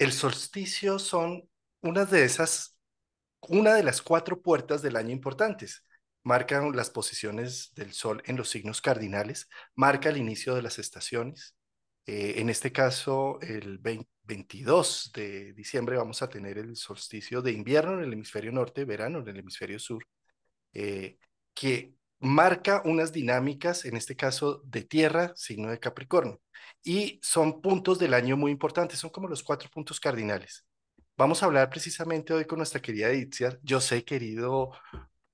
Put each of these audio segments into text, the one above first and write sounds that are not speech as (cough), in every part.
el solsticio son una de esas, una de las cuatro puertas del año importantes. Marcan las posiciones del sol en los signos cardinales, marca el inicio de las estaciones. Eh, en este caso, el 22 de diciembre vamos a tener el solsticio de invierno en el hemisferio norte, verano en el hemisferio sur, eh, que marca unas dinámicas, en este caso de tierra, signo de Capricornio. Y son puntos del año muy importantes, son como los cuatro puntos cardinales. Vamos a hablar precisamente hoy con nuestra querida Itziar. Yo sé, querido,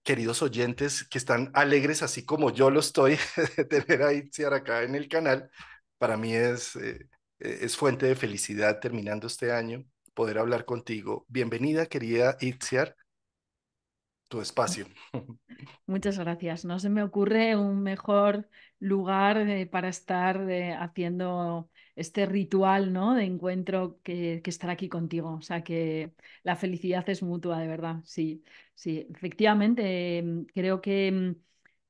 queridos oyentes, que están alegres, así como yo lo estoy, (laughs) de tener a Itziar acá en el canal. Para mí es, eh, eh, es fuente de felicidad terminando este año poder hablar contigo. Bienvenida, querida Itziar tu espacio. Muchas gracias. No se me ocurre un mejor lugar eh, para estar eh, haciendo este ritual ¿no? de encuentro que, estar aquí contigo. O sea que la felicidad es mutua, de verdad. Sí, sí, efectivamente. Em, creo que em,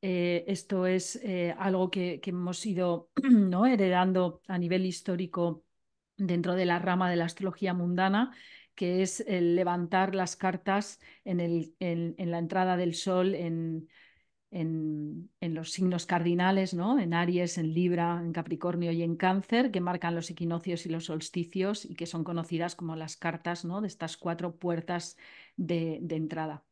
eh, esto es algo que, hemos ido (clears throat) ¿no? heredando a nivel histórico dentro de la rama de la astrología mundana que es el levantar las cartas en, la entrada del sol, en, los signos cardinales, ¿no? en Aries, en Libra, en Capricornio y en Cáncer, que marcan los equinoccios y los solsticios y que son conocidas como las cartas ¿no? de estas cuatro puertas de, entrada.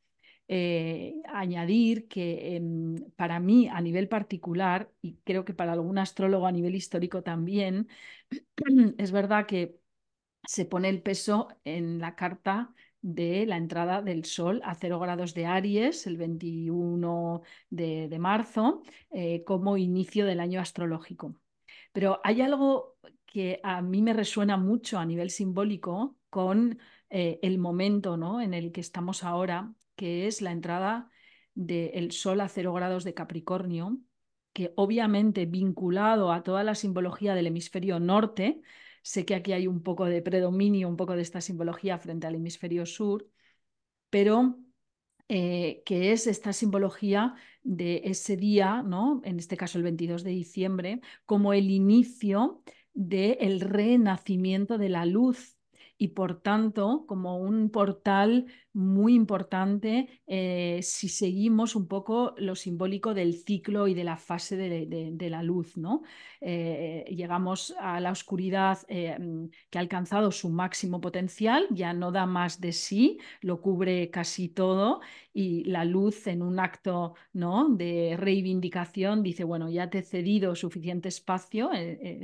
Eh, añadir que em, para mí a nivel particular, y creo que para algún astrólogo a nivel histórico también, (clears throat) es verdad que se pone el peso en la carta de la entrada del Sol a cero grados de Aries el 21 de, marzo eh, como inicio del año astrológico. Pero hay algo que a mí me resuena mucho a nivel simbólico con eh, el momento ¿no? en el que estamos ahora, que es la entrada del Sol a cero grados de Capricornio, que obviamente vinculado a toda la simbología del hemisferio norte, Sé que aquí hay un poco de predominio, un poco de esta simbología frente al hemisferio sur, pero eh, que es esta simbología de ese día, ¿no? en este caso el 22 de diciembre, como el inicio del renacimiento de la luz y por tanto como un portal muy importante eh, si seguimos un poco lo simbólico del ciclo y de la fase de, la luz. ¿no? Eh, eh, llegamos a la oscuridad mm, que ha alcanzado su máximo potencial, ya no da más de sí, lo cubre casi todo y la luz en un acto ¿no? de reivindicación dice, bueno, ya te he cedido suficiente espacio,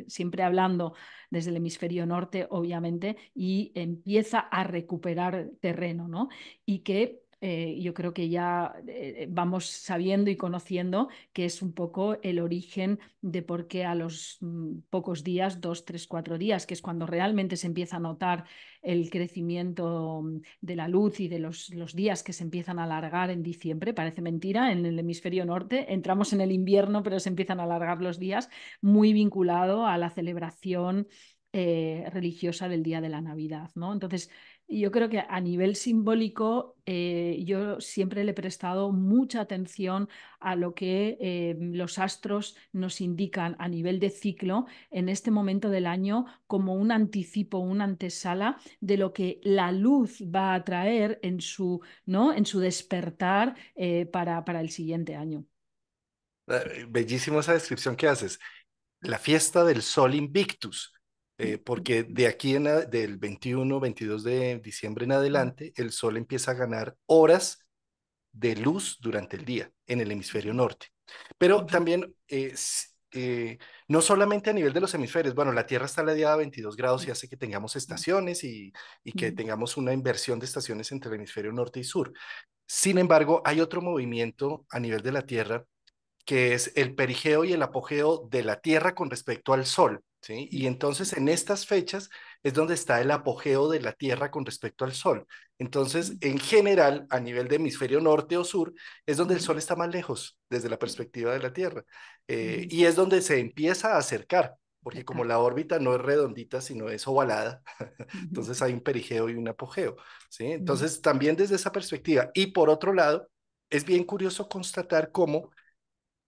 siempre hablando desde el hemisferio norte, obviamente, y empieza a recuperar terreno, ¿no? Y que eh, yo creo que ya eh, vamos sabiendo y conociendo que es un poco el origen de por qué a los mm, pocos días, dos, tres, cuatro días, que es cuando realmente se empieza a notar el crecimiento mm, de la luz y de los, los días que se empiezan a alargar en diciembre, parece mentira, en el hemisferio norte entramos en el invierno, pero se empiezan a alargar los días, muy vinculado a la celebración eh, religiosa del día de la Navidad, ¿no? Entonces, yo creo que a nivel simbólico, eh, yo siempre le he prestado mucha atención a lo que eh, los astros nos indican a nivel de ciclo en este momento del año como un anticipo, una antesala de lo que la luz va a traer en su, en su despertar para, para el siguiente año. Bellísima esa descripción que haces. La fiesta del sol invictus eh, porque de aquí en del 21, 22 de diciembre en adelante, el sol empieza a ganar horas de luz durante el día en el hemisferio norte. Pero también, eh, no solamente a nivel de los hemisferios, bueno, la Tierra está ladeada a 22 grados y hace que tengamos estaciones y, y que tengamos una inversión de estaciones entre el hemisferio norte y sur. Sin embargo, hay otro movimiento a nivel de la Tierra que es el perigeo y el apogeo de la Tierra con respecto al Sol. Y entonces en estas fechas es donde está el apogeo de la Tierra con respecto al Sol. Entonces, en general, a nivel de hemisferio norte o sur, es donde el Sol está más lejos desde la perspectiva de la Tierra. Eh, y es donde se empieza a acercar, porque como la órbita no es redondita, sino es ovalada, (laughs) entonces hay un perigeo y un apogeo. ¿sí? Entonces, también desde esa perspectiva. Y por otro lado, es bien curioso constatar cómo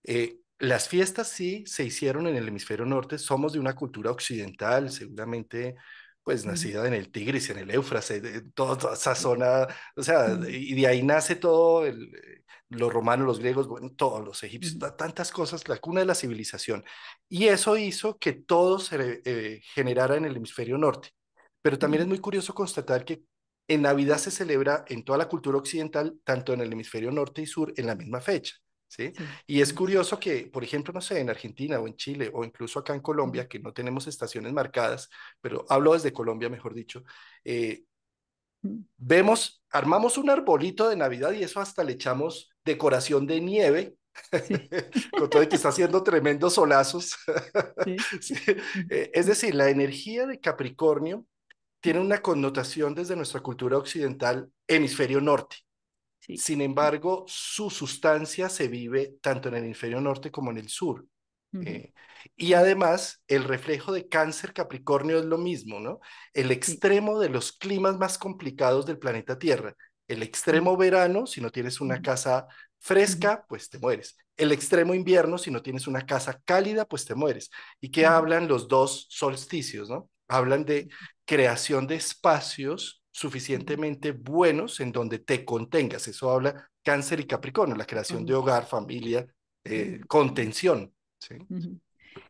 eh, las fiestas sí se hicieron en el hemisferio norte, somos de una cultura occidental, seguramente pues nacida en el Tigris, en el Éufrates, en eh, toda, esa zona, o sea, y de ahí nace todo, eh, los romanos, los griegos, todos los egipcios, tantas cosas, la cuna de la civilización. Y eso hizo que todo se eh, generara en el hemisferio norte. Pero también es muy curioso constatar que en Navidad se celebra en toda la cultura occidental, tanto en el hemisferio norte y sur, en la misma fecha. Y es curioso que, por ejemplo, no sé, en Argentina o en Chile o incluso acá en Colombia, que no tenemos estaciones marcadas, pero hablo desde Colombia, mejor dicho, eh, vemos, armamos un arbolito de Navidad y eso hasta le echamos decoración de nieve. (laughs) con todo que está haciendo tremendos solazos. (laughs) (laughs) Eh, es decir, la energía de Capricornio tiene una connotación desde nuestra cultura occidental hemisferio norte, sin embargo, su sustancia se vive tanto en el Inferior norte como en el sur. Eh, y además, el reflejo de cáncer Capricornio es lo mismo, ¿no? El extremo de los climas más complicados del planeta Tierra. El extremo verano, si no tienes una casa fresca, pues te mueres. El extremo invierno, si no tienes una casa cálida, pues te mueres. ¿Y qué hablan los dos solsticios, no? Hablan de creación de espacios suficientemente buenos en donde te contengas. Eso habla cáncer y capricornio, la creación de hogar, familia, eh, contención. ¿sí?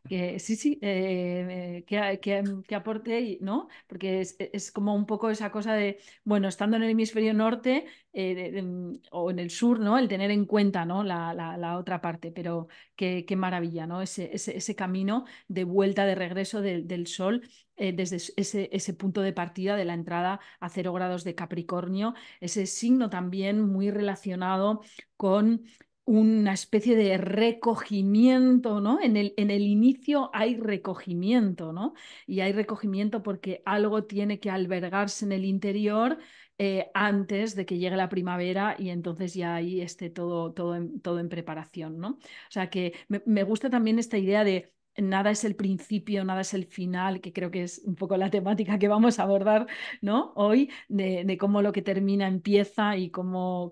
que sí, sí, eh, eh, qué que, aporte, ¿no? Porque e, es, como un poco esa cosa de, bueno, estando en el hemisferio norte eh, mm, o en el sur, ¿no? El tener en cuenta, ¿no? La, la, otra parte, pero qué, qué maravilla, ¿no? Ese, ese, camino de vuelta, de regreso del sol desde ese, ese, punto de partida de la entrada a cero grados de Capricornio, ese signo también muy relacionado con una especie de recogimiento, ¿no? En el, en el inicio hay recogimiento, ¿no? Y hay recogimiento porque algo tiene que albergarse en el interior eh, antes de que llegue la primavera y entonces ya ahí esté todo, todo, en, todo en preparación, ¿no? O sea que me gusta también esta idea de nada es el principio, nada es el final, que creo que es un poco la temática que vamos a abordar ¿no? hoy, de, de cómo lo que termina empieza y cómo,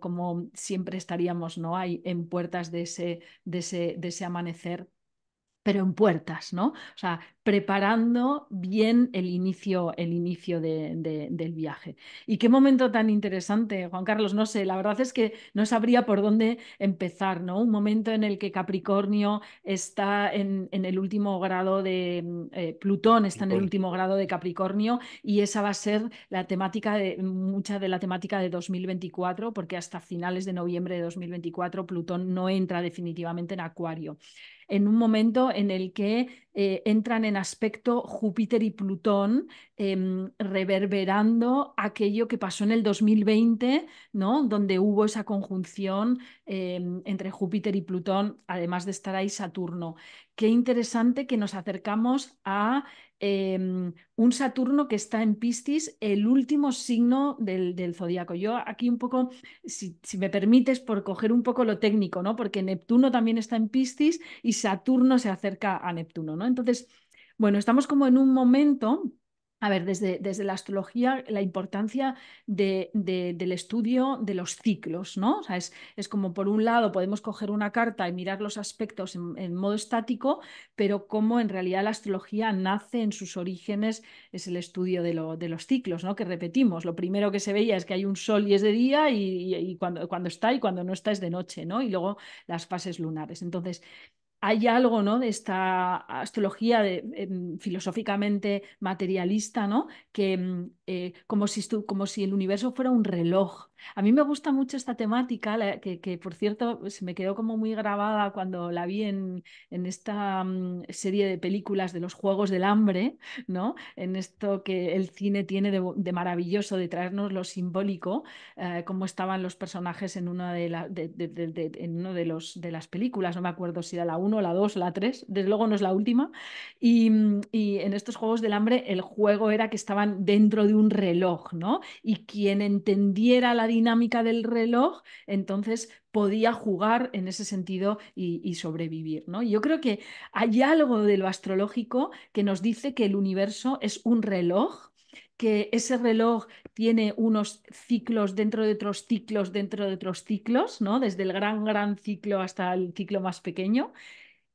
siempre estaríamos ¿no? hay en puertas de ese, de ese amanecer pero en puertas, ¿no? O sea, preparando bien el inicio, el inicio del viaje. Y qué momento tan interesante, Juan Carlos, no sé, la verdad es que no sabría por dónde empezar, ¿no? Un momento en el que Capricornio está en, el último grado de, mm, eh, Plutón está en el último grado de Capricornio y esa va a ser la temática de, mucha de la temática de 2024, porque hasta finales de noviembre de 2024 Plutón no entra definitivamente en Acuario en un momento en el que eh, entran en aspecto Júpiter y Plutón, em, reverberando aquello que pasó en el 2020, ¿no? donde hubo esa conjunción em, entre Júpiter y Plutón, además de estar ahí Saturno. Qué interesante que nos acercamos a Em, un Saturno que está en Piscis, el último signo del, del zodiaco. Yo aquí un poco, si, me permites, por coger un poco lo técnico, ¿no? Porque Neptuno también está en Piscis y Saturno se acerca a Neptuno, ¿no? Entonces, bueno, estamos como en un momento a ver, desde, desde, la astrología, la importancia de, del estudio de los ciclos, ¿no? O sea, es, como por un lado podemos coger una carta y mirar los aspectos en, modo estático, pero como en realidad la astrología nace en sus orígenes es el estudio de, los ciclos, ¿no? Que repetimos, lo primero que se veía es que hay un sol y es de día y, cuando, cuando está y cuando no está es de noche, ¿no? Y luego las fases lunares. Entonces, hay algo ¿no? de esta astrología em, filosóficamente materialista ¿no? que mm, eh, como, si como si el universo fuera un reloj. A mí me gusta mucho esta temática, que, que, por cierto se me quedó como muy grabada cuando la vi en, en esta mm, serie de películas de los Juegos del Hambre, ¿no? En esto que el cine tiene de, maravilloso, de traernos lo simbólico, eh, como estaban los personajes en una de, la, de, de, en uno de, los, de las películas, no me acuerdo si era la 1, la 2, la 3, desde luego no es la última. Y, mm, y en estos Juegos del Hambre el juego era que estaban dentro de un un reloj, ¿no? Y quien entendiera la dinámica del reloj, entonces podía jugar en ese sentido y, sobrevivir, ¿no? yo creo que hay algo de lo astrológico que nos dice que el universo es un reloj que ese reloj tiene unos ciclos dentro de otros ciclos, dentro de otros ciclos, ¿no? Desde el gran, gran ciclo hasta el ciclo más pequeño,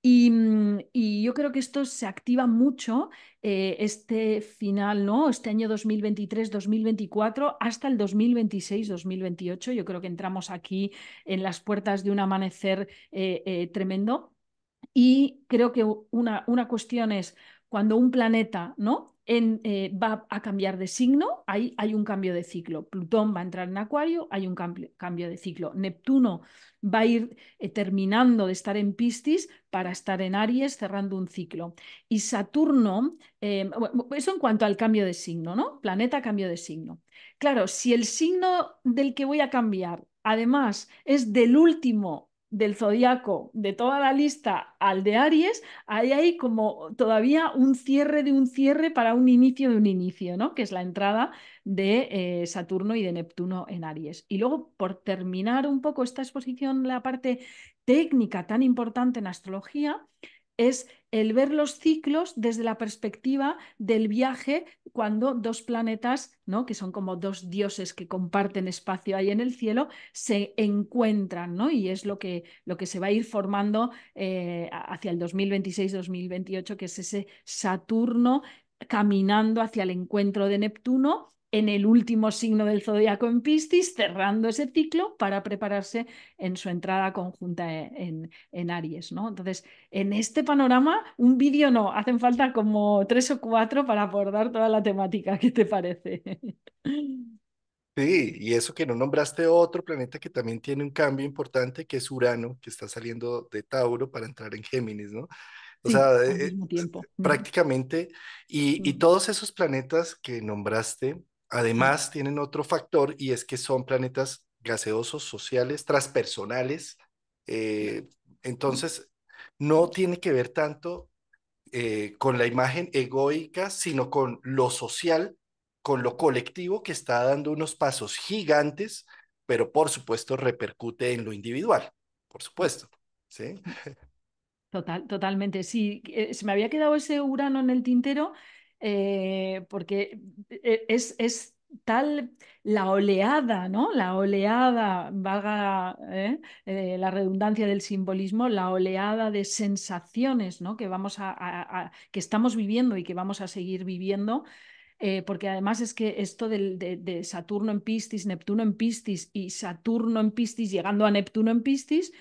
Mm, y, yo creo que esto se activa mucho eh, este final, ¿no? Este año 2023-2024 hasta el 2026-2028. Yo creo que entramos aquí en las puertas de un amanecer eh, eh, tremendo. Y creo que una, cuestión es cuando un planeta ¿no? En, eh, va a cambiar de signo, hay, hay, un cambio de ciclo. Plutón va a entrar en Acuario, hay un cambio, de ciclo. Neptuno va a ir eh, terminando de estar en Piscis para estar en Aries, cerrando un ciclo. Y Saturno, eh, eso en cuanto al cambio de signo, ¿no? Planeta cambio de signo. Claro, si el signo del que voy a cambiar, además, es del último del zodiaco, de toda la lista al de Aries, ahí hay como todavía un cierre de un cierre para un inicio de un inicio, ¿no? Que es la entrada de eh, Saturno y de Neptuno en Aries. Y luego, por terminar un poco esta exposición, la parte técnica tan importante en astrología, es el ver los ciclos desde la perspectiva del viaje cuando dos planetas, ¿no? que son como dos dioses que comparten espacio ahí en el cielo, se encuentran, Y es lo que, lo que se va a ir formando eh, hacia el 2026-2028, que es ese Saturno caminando hacia el encuentro de Neptuno en el último signo del zodiaco en Piscis, cerrando ese ciclo para prepararse en su entrada conjunta e, en, en Aries. ¿no? Entonces, en este panorama, un vídeo no, hacen falta como tres o cuatro para abordar toda la temática. ¿Qué te parece? Sí, y eso que no nombraste otro planeta que también tiene un cambio importante, que es Urano, que está saliendo de Tauro para entrar en Géminis, ¿no? O sea, eh, prácticamente, y, y, todos esos planetas que nombraste Además, tienen otro factor y es que son planetas gaseosos, sociales, transpersonales. Eh, entonces, no tiene que ver tanto eh, con la imagen egoica, sino con lo social, con lo colectivo que está dando unos pasos gigantes, pero por supuesto repercute en lo individual, por supuesto. ¿sí? Total, totalmente, sí. Eh, se me había quedado ese Urano en el tintero eh, porque eh, es, tal la oleada, ¿no? La oleada, vaga ¿eh? la redundancia del simbolismo, la oleada de sensaciones, ¿no? Que vamos a, que estamos viviendo y que vamos a seguir viviendo. porque además es que esto de, de, Saturno en Piscis, Neptuno en Piscis y Saturno en Piscis llegando a Neptuno en Piscis,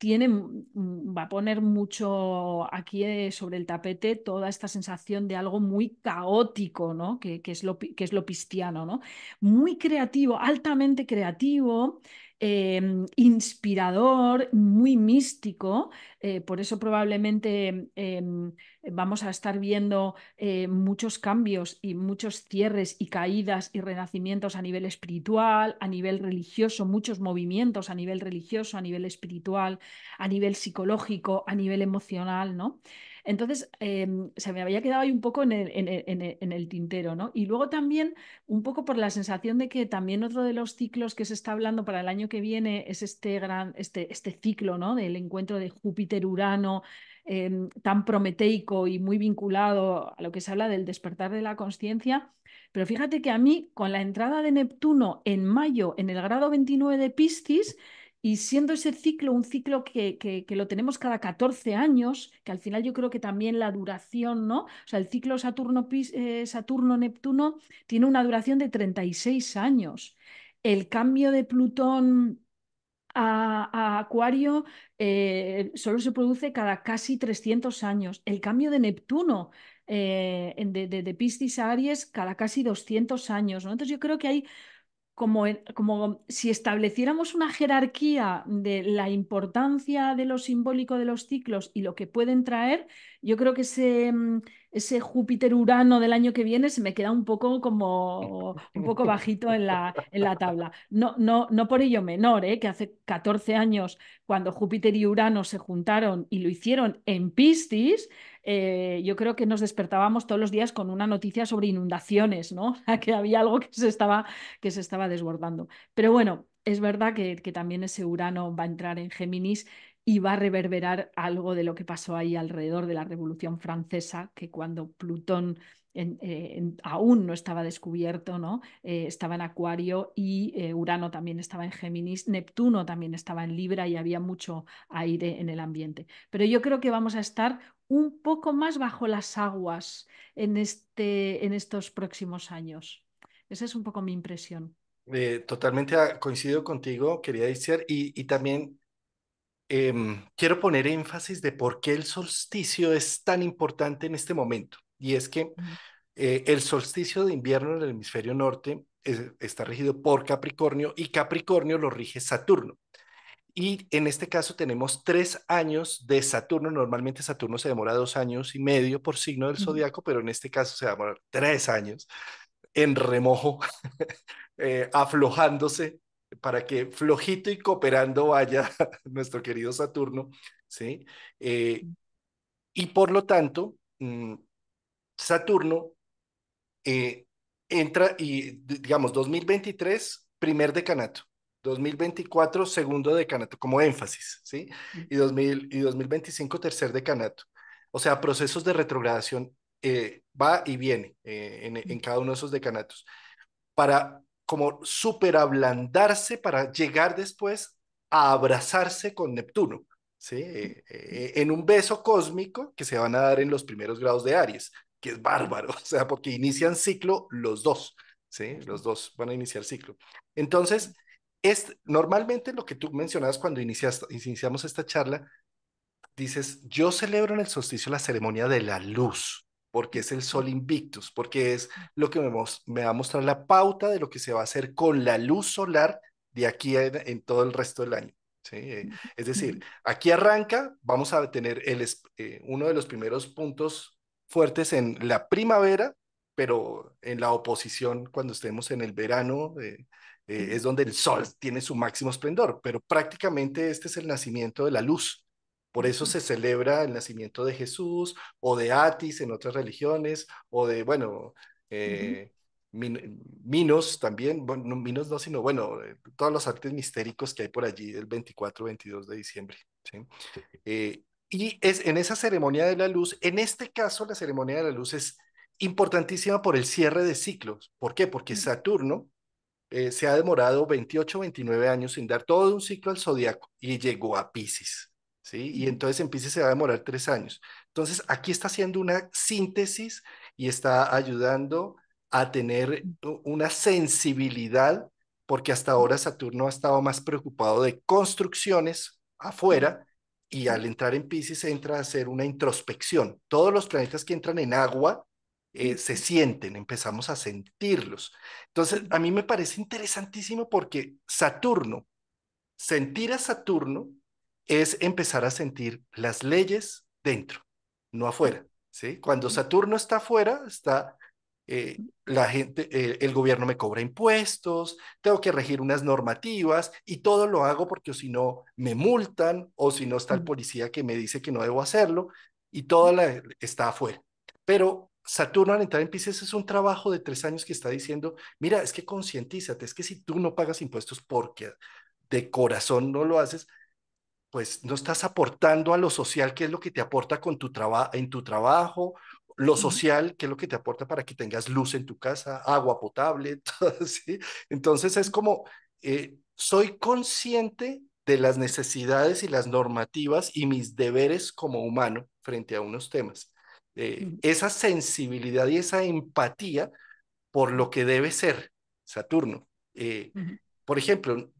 tiene, mm, va a poner mucho aquí eh, sobre el tapete toda esta sensación de algo muy caótico, ¿no? Que, que, es, lo, que es lo pistiano, ¿no? Muy creativo, altamente creativo, Em, inspirador, muy místico, eh, por eso probablemente em, vamos a estar viendo eh, muchos cambios y muchos cierres y caídas y renacimientos a nivel espiritual, a nivel religioso, muchos movimientos a nivel religioso, a nivel espiritual, a nivel psicológico, a nivel emocional, ¿no? Entonces, em, se me había quedado ahí un poco en el, tintero, ¿no? Y luego también, un poco por la sensación de que también otro de los ciclos que se está hablando para el año que viene es este gran, este, este ciclo, ¿no? Del encuentro de Júpiter-Urano, em, tan prometeico y muy vinculado a lo que se habla del despertar de la conciencia. Pero fíjate que a mí, con la entrada de Neptuno en mayo en el grado 29 de Piscis, y siendo ese ciclo un ciclo que, que, lo tenemos cada 14 años, que al final yo creo que también la duración, ¿no? O sea, el ciclo Saturno-Neptuno eh, tiene una duración de 36 años. El cambio de Plutón a, Acuario eh, solo se produce cada casi 300 años. El cambio de Neptuno eh, de, de, Piscis a Aries cada casi 200 años, ¿no? Entonces yo creo que hay como, si estableciéramos una jerarquía de la importancia de lo simbólico de los ciclos y lo que pueden traer, yo creo que ese, mm, Júpiter-Urano del año que viene se me queda un poco como un poco bajito en la, en la tabla. No, no, por ello menor, ¿eh? que hace 14 años, cuando Júpiter y Urano se juntaron y lo hicieron en Piscis, eh, yo creo que nos despertábamos todos los días con una noticia sobre inundaciones, ¿no? (laughs) que había algo que se estaba, que se estaba desbordando. Pero bueno, es verdad que, también ese Urano va a entrar en Géminis y va a reverberar algo de lo que pasó ahí alrededor de la Revolución Francesa, que cuando Plutón eh, aún no estaba descubierto, ¿no? Eh, estaba en Acuario y Urano también estaba en Géminis, Neptuno también estaba en Libra y había mucho aire en el ambiente. Pero yo creo que vamos a estar un poco más bajo las aguas en, este, en estos próximos años. Esa es un poco mi impresión. Eh, totalmente coincido contigo, quería decir, y, también em, quiero poner énfasis de por qué el solsticio es tan importante en este momento. Y es que eh, el solsticio de invierno en el hemisferio norte está regido por Capricornio y Capricornio lo rige Saturno. Y en este caso tenemos tres años de Saturno. Normalmente Saturno se demora dos años y medio por signo del zodiaco, pero en este caso se demora tres años en remojo, (laughs) eh, aflojándose para que flojito y cooperando vaya (laughs) nuestro querido Saturno, ¿sí? Eh, y por lo tanto, mm, Saturno eh, entra y, digamos, 2023, primer decanato. 2024 segundo decanato como énfasis, ¿sí? Y, 2000, y 2025 tercer decanato. O sea, procesos de retrogradación eh, va y viene eh, en, cada uno de esos decanatos para como superablandarse para llegar después a abrazarse con Neptuno, ¿sí? Eh, en un beso cósmico que se van a dar en los primeros grados de Aries, que es bárbaro, (laughs) o sea, porque inician ciclo los dos, ¿sí? Los dos van a iniciar ciclo. Entonces, es, normalmente lo que tú mencionabas cuando inicias, iniciamos esta charla, dices, yo celebro en el solsticio la ceremonia de la luz, porque es el sol invictus, porque es lo que me, me va a mostrar la pauta de lo que se va a hacer con la luz solar de aquí en, todo el resto del año. Eh, es decir, aquí arranca, vamos a tener el, eh, uno de los primeros puntos fuertes en la primavera, pero en la oposición cuando estemos en el verano. Eh, eh, es donde el sol tiene su máximo esplendor, pero prácticamente este es el nacimiento de la luz. Por eso se celebra el nacimiento de Jesús o de Atis en otras religiones o de, bueno, eh, Minos también, bueno, no, Minos no, sino, bueno, eh, todos los artes mistéricos que hay por allí del 24, 22 de diciembre. y es en esa ceremonia de la luz, en este caso la ceremonia de la luz es importantísima por el cierre de ciclos. ¿Por qué? Porque Saturno eh, se ha demorado 28, 29 años sin dar todo un ciclo al zodiaco y llegó a Pisces, ¿sí? Y entonces en Pisces se va a demorar tres años. Entonces aquí está haciendo una síntesis y está ayudando a tener una sensibilidad, porque hasta ahora Saturno ha estado más preocupado de construcciones afuera y al entrar en Pisces entra a hacer una introspección. Todos los planetas que entran en agua eh, se sienten, empezamos a sentirlos. Entonces, a mí me parece interesantísimo porque Saturno, sentir a Saturno es empezar a sentir las leyes dentro, no afuera. ¿sí? Cuando Saturno está afuera, está eh, la gente, eh, el gobierno me cobra impuestos, tengo que regir unas normativas y todo lo hago porque si no me multan o si no está el policía que me dice que no debo hacerlo y todo está afuera. Pero Saturno al entrar en Pisces es un trabajo de tres años que está diciendo, mira, es que concientízate, es que si tú no pagas impuestos porque de corazón no lo haces, pues no estás aportando a lo social, que es lo que te aporta con tu en tu trabajo, lo social, que es lo que te aporta para que tengas luz en tu casa, agua potable, (laughs) todo así. Entonces es como, eh, soy consciente de las necesidades y las normativas y mis deberes como humano frente a unos temas. Eh, esa sensibilidad y esa empatía por lo que debe ser Saturno. Eh, por ejemplo,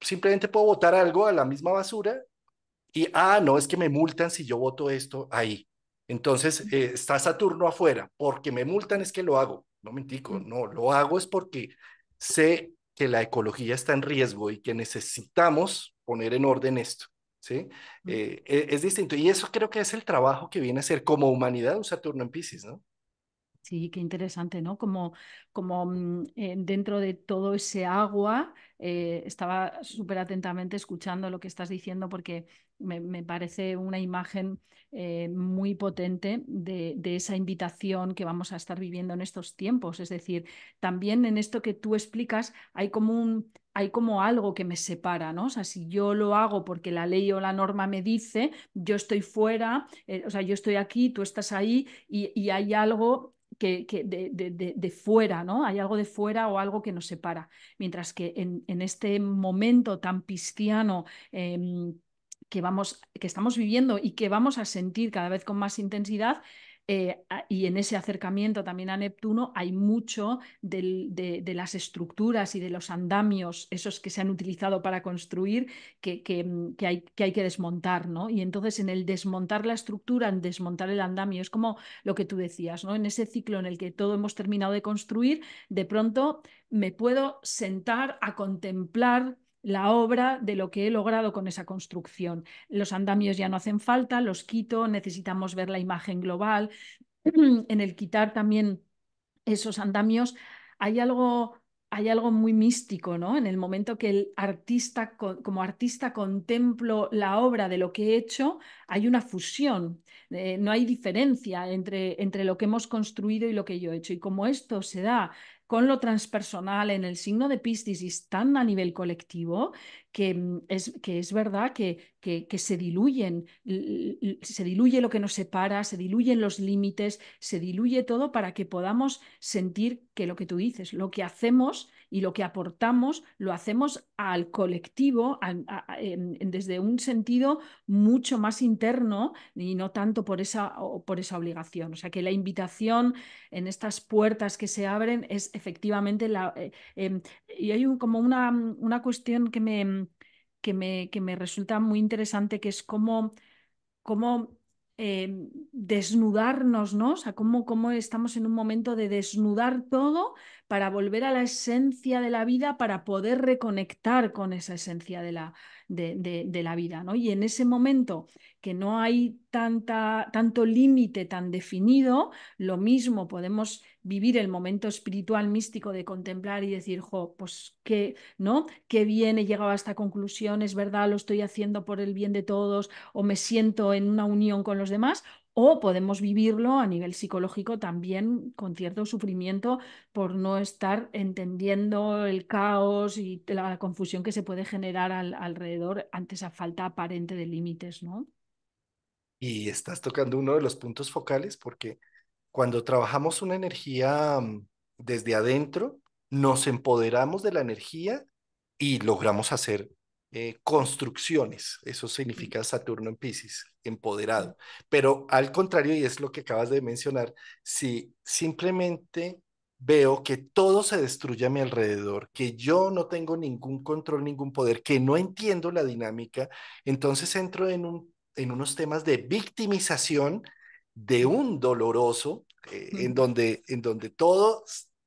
simplemente puedo votar algo a la misma basura y, ah, no, es que me multan si yo voto esto ahí. Entonces, eh, está Saturno afuera, porque me multan es que lo hago. No mentico, no, lo hago es porque sé que la ecología está en riesgo y que necesitamos poner en orden esto. ¿sí? Eh, e, es, distinto. Y eso creo que es el trabajo que viene a ser como humanidad un Saturno en Pisces, ¿no? Sí, qué interesante, ¿no? Como, como mm, eh, dentro de todo ese agua, eh, estaba súper atentamente escuchando lo que estás diciendo porque me, parece una imagen muy potente de esa invitación que vamos a estar viviendo en estos tiempos. Es decir, también en esto que tú explicas hay como un hay como algo que me separa, ¿no? O sea, si yo lo hago porque la ley o la norma me dice, yo estoy fuera, eh, o sea, yo estoy aquí, tú estás ahí y, hay algo que, de, fuera, ¿no? Hay algo de fuera o algo que nos separa. Mientras que en, este momento tan pisciano, em, que, vamos, que estamos viviendo y que vamos a sentir cada vez con más intensidad, eh, y en ese acercamiento también a Neptuno hay mucho de, las estructuras y de los andamios, esos que se han utilizado para construir, mm, que, hay, que hay, que desmontar, ¿no? Y entonces en el desmontar la estructura, en desmontar el andamio, es como lo que tú decías, ¿no? En ese ciclo en el que todo hemos terminado de construir, de pronto me puedo sentar a contemplar la obra de lo que he logrado con esa construcción. Los andamios ya no hacen falta, los quito, necesitamos ver la imagen global. (clears throat) En el quitar también esos andamios hay algo, hay algo muy místico, ¿no? En el momento que el artista, como artista, contemplo la obra de lo que he hecho, hay una fusión, eh, no hay diferencia entre, entre lo que hemos construido y lo que yo he hecho. Y como esto se da con lo transpersonal en el signo de Piscis y tan a nivel colectivo que mm, es, verdad que, que se diluyen, se diluye lo que nos separa, se diluyen los límites, se diluye todo para que podamos sentir que lo que tú dices, lo que hacemos y lo que aportamos lo hacemos al colectivo desde un sentido mucho más interno y no tanto por esa, por esa obligación. O sea que la invitación en estas puertas que se abren es efectivamente la... Eh, em, y hay como una, una cuestión que me, que me, que me resulta muy interesante, que es cómo, cómo Em, desnudarnos, ¿no? O sea, cómo estamos en un momento de desnudar todo para volver a la esencia de la vida, para poder reconectar con esa esencia de la, de, la vida. ¿no? Y en ese momento que no hay tanta, tanto límite tan definido, lo mismo podemos vivir el momento espiritual místico de contemplar y decir, jo, pues qué, ¿no? Qué bien he llegado a esta conclusión, es verdad, lo estoy haciendo por el bien de todos o me siento en una unión con los demás, o podemos vivirlo a nivel psicológico también con cierto sufrimiento por no estar entendiendo el caos y la confusión que se puede generar alrededor ante esa falta aparente de límites, ¿no? Y estás tocando uno de los puntos focales porque cuando trabajamos una energía mm, desde adentro, nos empoderamos de la energía y logramos hacer eh, construcciones. Eso significa Saturno en Pisces, empoderado. Pero al contrario, y es lo que acabas de mencionar, si simplemente veo que todo se destruye a mi alrededor, que yo no tengo ningún control, ningún poder, que no entiendo la dinámica, entonces entro en, unos temas de victimización de un doloroso, eh, en, donde, en donde todo,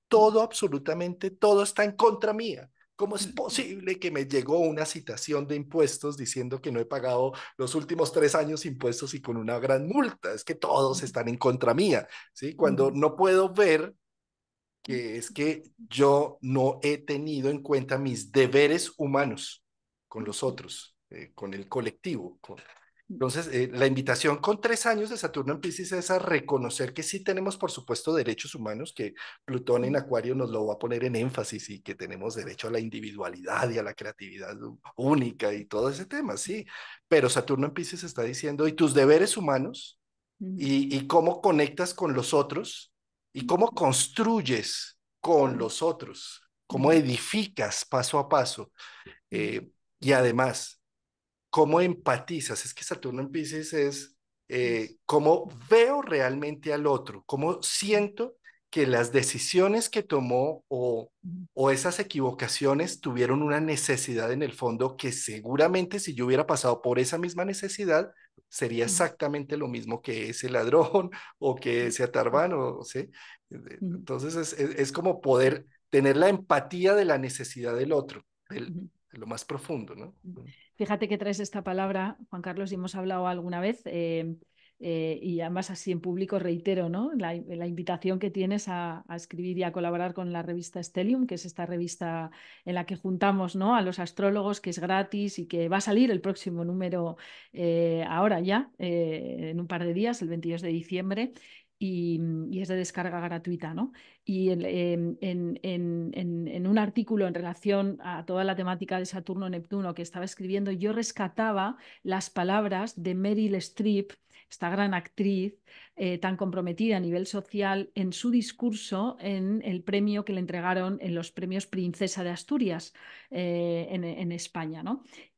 todo, absolutamente todo está en contra mía. ¿Cómo es posible que me llegó una citación de impuestos diciendo que no he pagado los últimos tres años impuestos y con una gran multa? Es que todos están en contra mía, ¿sí? Cuando no puedo ver que es que yo no he tenido en cuenta mis deberes humanos con los otros, eh, con el colectivo, con, entonces, eh, la invitación con tres años de Saturno en Pisces es a reconocer que sí tenemos, por supuesto, derechos humanos, que Plutón en Acuario nos lo va a poner en énfasis y que tenemos derecho a la individualidad y a la creatividad única y todo ese tema, sí. Pero Saturno en Pisces está diciendo, y tus deberes humanos, y, cómo conectas con los otros, y cómo construyes con los otros, cómo edificas paso a paso. Eh, y además, cómo empatizas. Es que Saturno en Pisces es eh, cómo veo realmente al otro, cómo siento que las decisiones que tomó o, o esas equivocaciones tuvieron una necesidad en el fondo que seguramente si yo hubiera pasado por esa misma necesidad, sería exactamente lo mismo que ese ladrón (laughs) o que ese atarbano, ¿sí? Eh, entonces es, es, como poder tener la empatía de la necesidad del otro, de lo más profundo, ¿no? Fíjate que traes esta palabra, Juan Carlos, y hemos hablado alguna vez. Eh, eh, y además así en público reitero ¿no? la, invitación que tienes a, escribir y a colaborar con la revista Stellium, que es esta revista en la que juntamos ¿no? a los astrólogos, que es gratis y que va a salir el próximo número eh, ahora ya, en un par de días, el 22 de diciembre. Mm, y, es de descarga gratuita, ¿no? Y em, en, en, un artículo en relación a toda la temática de Saturno-Neptuno que estaba escribiendo, yo rescataba las palabras de Meryl Streep, esta gran actriz, eh, tan comprometida a nivel social en su discurso en el premio que le entregaron en los premios Princesa de Asturias eh, en, España.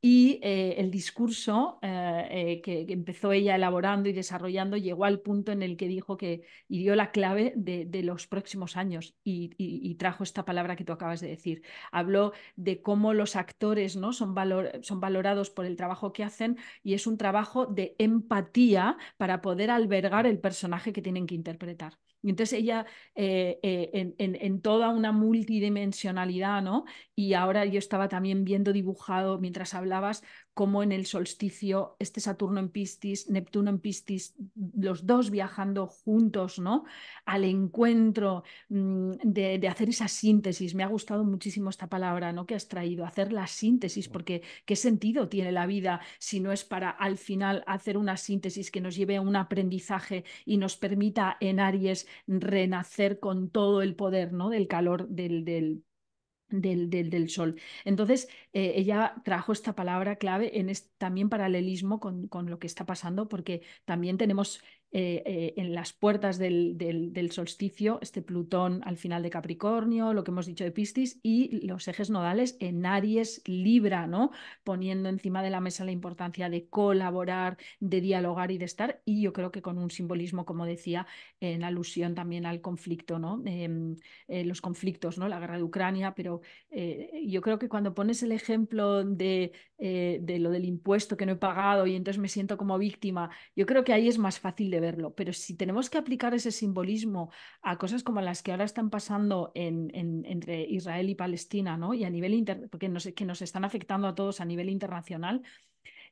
Y eh, el discurso que, empezó ella elaborando y desarrollando llegó al punto en el que dijo que hirió dio la clave de, los próximos años y, trajo esta palabra que tú acabas de decir. Habló de cómo los actores ¿no? son, son valorados por el trabajo que hacen y es un trabajo de empatía para poder albergar el personaje que tienen que interpretar. Y entonces ella eh, eh, en, en, toda una multidimensionalidad, ¿no? Y ahora yo estaba también viendo dibujado, mientras hablabas, como en el solsticio, este Saturno en Piscis, Neptuno en Piscis, los dos viajando juntos, ¿no? Al encuentro mm, de, hacer esa síntesis. Me ha gustado muchísimo esta palabra, ¿no? Que has traído, hacer la síntesis, porque ¿qué sentido tiene la vida si no es para al final hacer una síntesis que nos lleve a un aprendizaje y nos permita en Aries renacer con todo el poder, ¿no? Del calor del, del del, del, sol. Entonces, eh, ella trajo esta palabra clave en también paralelismo con, con, lo que está pasando, porque también tenemos eh, eh, en las puertas del, solsticio, este Plutón al final de Capricornio, lo que hemos dicho de Piscis, y los ejes nodales en Aries, Libra, ¿no? Poniendo encima de la mesa la importancia de colaborar, de dialogar y de estar, y yo creo que con un simbolismo, como decía, en alusión también al conflicto, ¿no? Em, eh, los conflictos, ¿no? La guerra de Ucrania, pero yo creo que cuando pones el ejemplo de, de lo del impuesto que no he pagado y entonces me siento como víctima, yo creo que ahí es más fácil de verlo, pero si tenemos que aplicar ese simbolismo a cosas como las que ahora están pasando en, entre Israel y Palestina, ¿no? Y a nivel porque nos, que nos están afectando a todos a nivel internacional,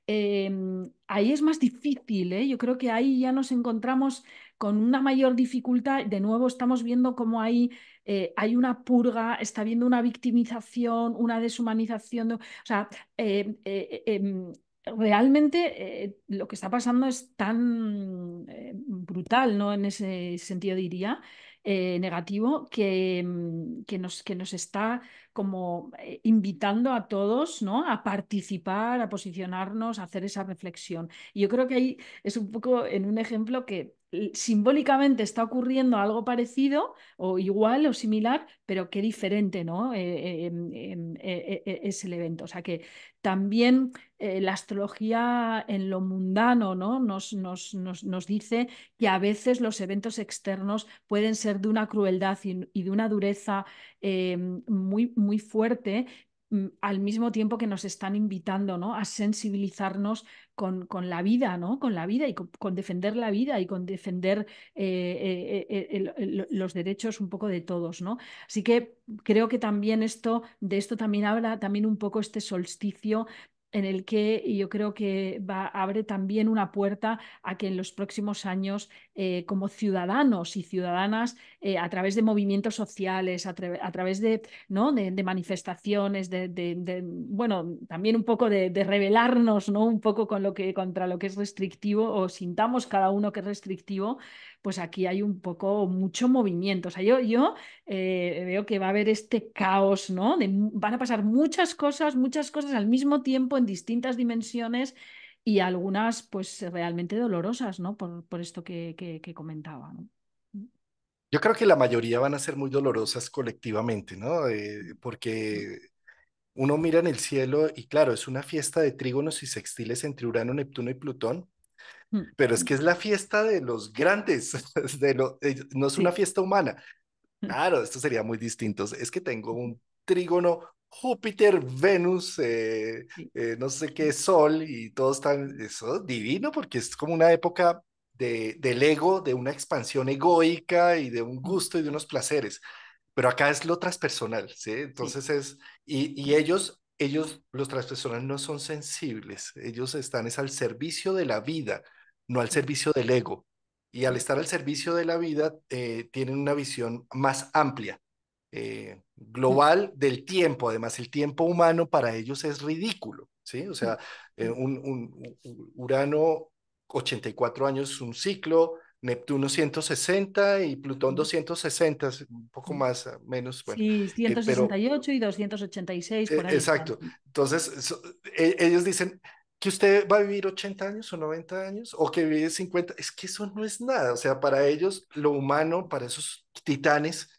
em, ahí es más difícil, ¿eh? yo creo que ahí ya nos encontramos con una mayor dificultad, de nuevo estamos viendo cómo hay, eh, hay una purga, está habiendo una victimización, una deshumanización, o sea, em, eh, em, realmente eh, lo que está pasando es tan eh, brutal, ¿no? En ese sentido diría, eh, negativo, que, mm, que, nos, que nos está como invitando a todos, ¿no? A participar, a posicionarnos, a hacer esa reflexión. Y yo creo que ahí es un poco en un ejemplo que simbólicamente está ocurriendo algo parecido o igual o similar, pero qué diferente ¿no? Eh, eh, eh, es el evento. O sea que también la astrología en lo mundano ¿no? Nos, dice que a veces los eventos externos pueden ser de una crueldad y, de una dureza muy, muy fuerte Mm, al mismo tiempo que nos están invitando ¿no? a sensibilizarnos con, con, la vida, ¿no? con la vida y con, defender la vida y con defender eh, eh, eh, los derechos un poco de todos. ¿no? Así que creo que también esto, de esto también habla también un poco este solsticio en el que yo creo que va, abre también una puerta a que en los próximos años, eh, como ciudadanos y ciudadanas, eh, a través de movimientos sociales, a, través de, ¿no? de, manifestaciones, de, bueno, también un poco de, rebelarnos ¿no? un poco con lo que, contra lo que es restrictivo o sintamos cada uno que es restrictivo, pues aquí hay un poco mucho movimiento. O sea, yo, yo eh, veo que va a haber este caos, ¿no? van a pasar muchas cosas, muchas cosas al mismo tiempo en distintas dimensiones y algunas pues realmente dolorosas, ¿no? Por, por esto que, comentaba, mm. Yo creo que la mayoría van a ser muy dolorosas colectivamente, ¿no? Eh, porque uno mira en el cielo y claro, es una fiesta de trígonos y sextiles entre Urano, Neptuno y Plutón, pero es que es la fiesta de los grandes, (laughs) de lo, eh, no es una fiesta humana. Claro, esto sería muy distinto. Es que tengo un trígono Júpiter, Venus, eh, eh, no sé qué, Sol y todo está, eso divino porque es como una época de, del ego, de una expansión egoica y de un gusto y de unos placeres. Pero acá es lo transpersonal, ¿sí? Entonces es, y, y, ellos, ellos, los transpersonales no son sensibles, ellos están es al servicio de la vida no al servicio del ego. Y al estar al servicio de la vida, eh, tienen una visión más amplia, eh, global del tiempo. Además, el tiempo humano para ellos es ridículo, ¿sí? O sea, eh, un, Urano 84 años es un ciclo, Neptuno 160 y Plutón 260, un poco más, menos. Bueno, sí, 168 y 286. exacto. Entonces, e, ellos dicen, que usted va a vivir 80 años o 90 años o que vive 50, es que eso no es nada. O sea, para ellos lo humano, para esos titanes,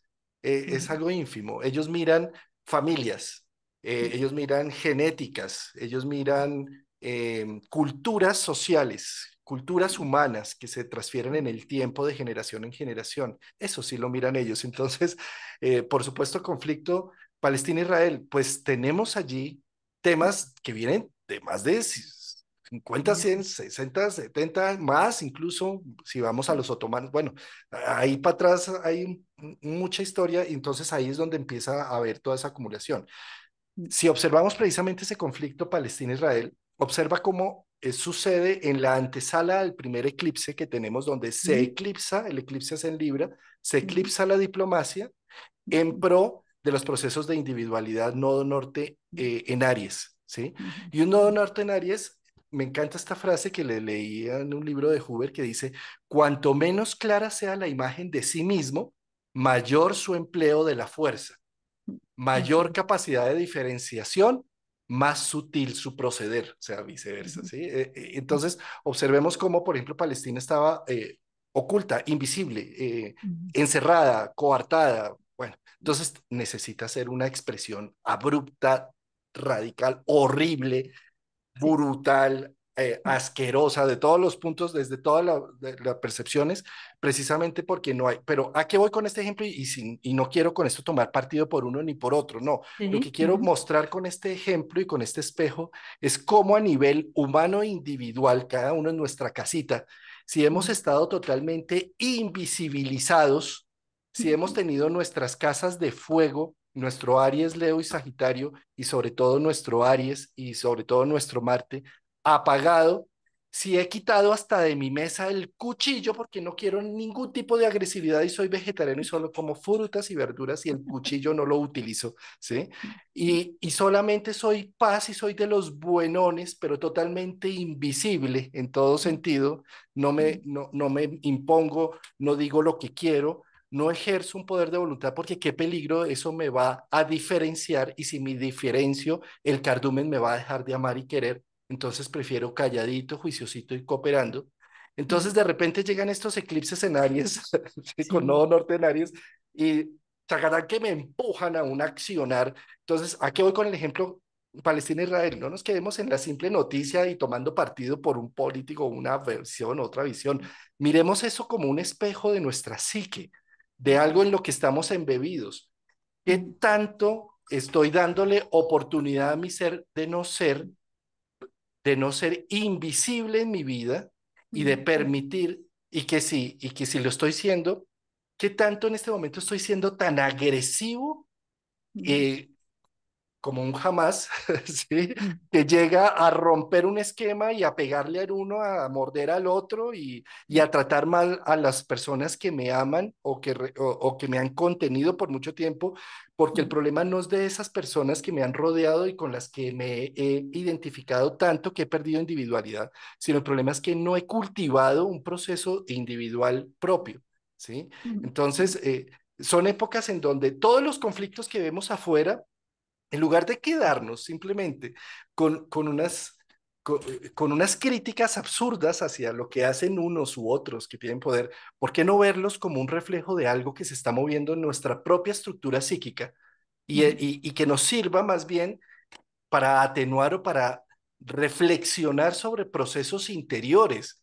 eh, es algo ínfimo. Ellos miran familias, eh, ellos miran genéticas, ellos miran em, culturas sociales, culturas humanas que se transfieren en el tiempo de generación en generación. Eso sí lo miran ellos. Entonces, (laughs) eh, por supuesto, conflicto Palestina-Israel, pues tenemos allí temas que vienen de más de 50, 100, 60, 70, más incluso si vamos a los otomanos. Bueno, ahí para atrás hay mucha historia y entonces ahí es donde empieza a haber toda esa acumulación. Mm. Si observamos precisamente ese conflicto Palestina-Israel, observa cómo eh, sucede en la antesala del primer eclipse que tenemos, donde se eclipsa, el eclipse es en Libra, se eclipsa la diplomacia en pro de los procesos de individualidad nodo norte eh, en Aries. ¿sí? Y un nodo norte me encanta esta frase que le leía en un libro de Huber que dice, cuanto menos clara sea la imagen de sí mismo, mayor su empleo de la fuerza, mayor capacidad de diferenciación, más sutil su proceder, o sea, viceversa, eh, eh, Entonces, observemos cómo, por ejemplo, Palestina estaba eh, oculta, invisible, encerrada, coartada, bueno, entonces necesita ser una expresión abrupta, radical, horrible, brutal, eh, mm. asquerosa de todos los puntos, desde todas las percepciones, precisamente porque no hay. Pero ¿a qué voy con este ejemplo? Y, no quiero con esto tomar partido por uno ni por otro, no. Lo que quiero mostrar con este ejemplo y con este espejo es cómo a nivel humano individual, cada uno en nuestra casita, si hemos estado totalmente invisibilizados, si hemos tenido nuestras casas de fuego nuestro Aries, Leo y Sagitario, y sobre todo nuestro Aries y sobre todo nuestro Marte, apagado, si he quitado hasta de mi mesa el cuchillo porque no quiero ningún tipo de agresividad y soy vegetariano y solo como frutas y verduras y el cuchillo no lo utilizo, ¿sí? Y, y solamente soy paz y soy de los buenones, pero totalmente invisible en todo sentido, no me, no me impongo, no digo lo que quiero, no ejerzo un poder de voluntad porque qué peligro eso me va a diferenciar y si me diferencio, el cardumen me va a dejar de amar y querer, entonces prefiero calladito, juiciosito y cooperando. Entonces de repente llegan estos eclipses en Aries, (laughs) con nodo norte en Aries, y sacarán que me empujan a un accionar. Entonces, aquí voy con el ejemplo Palestina-Israel? No nos quedemos en la simple noticia y tomando partido por un político, una versión, otra visión. Miremos eso como un espejo de nuestra psique de algo en lo que estamos embebidos. ¿Qué tanto estoy dándole oportunidad a mi ser de no ser, de no ser invisible en mi vida y de permitir, y que sí, y que si lo estoy siendo, ¿qué tanto en este momento estoy siendo tan agresivo eh, como un jamás, (laughs) ¿sí? Mm. que llega a romper un esquema y a pegarle al uno, a morder al otro y, y mm. a tratar mal a las personas que me aman o que, que me han contenido por mucho tiempo, porque el mm. problema no es de esas personas que me han rodeado y con las que me he identificado tanto que he perdido individualidad, sino el problema es que no he cultivado un proceso individual propio. ¿sí? Entonces, eh, son épocas en donde todos los conflictos que vemos afuera en lugar de quedarnos simplemente con, unas eh, con, unas críticas absurdas hacia lo que hacen unos u otros que tienen poder, ¿por qué no verlos como un reflejo de algo que se está moviendo en nuestra propia estructura psíquica y, eh, y que nos sirva más bien para atenuar o para reflexionar sobre procesos interiores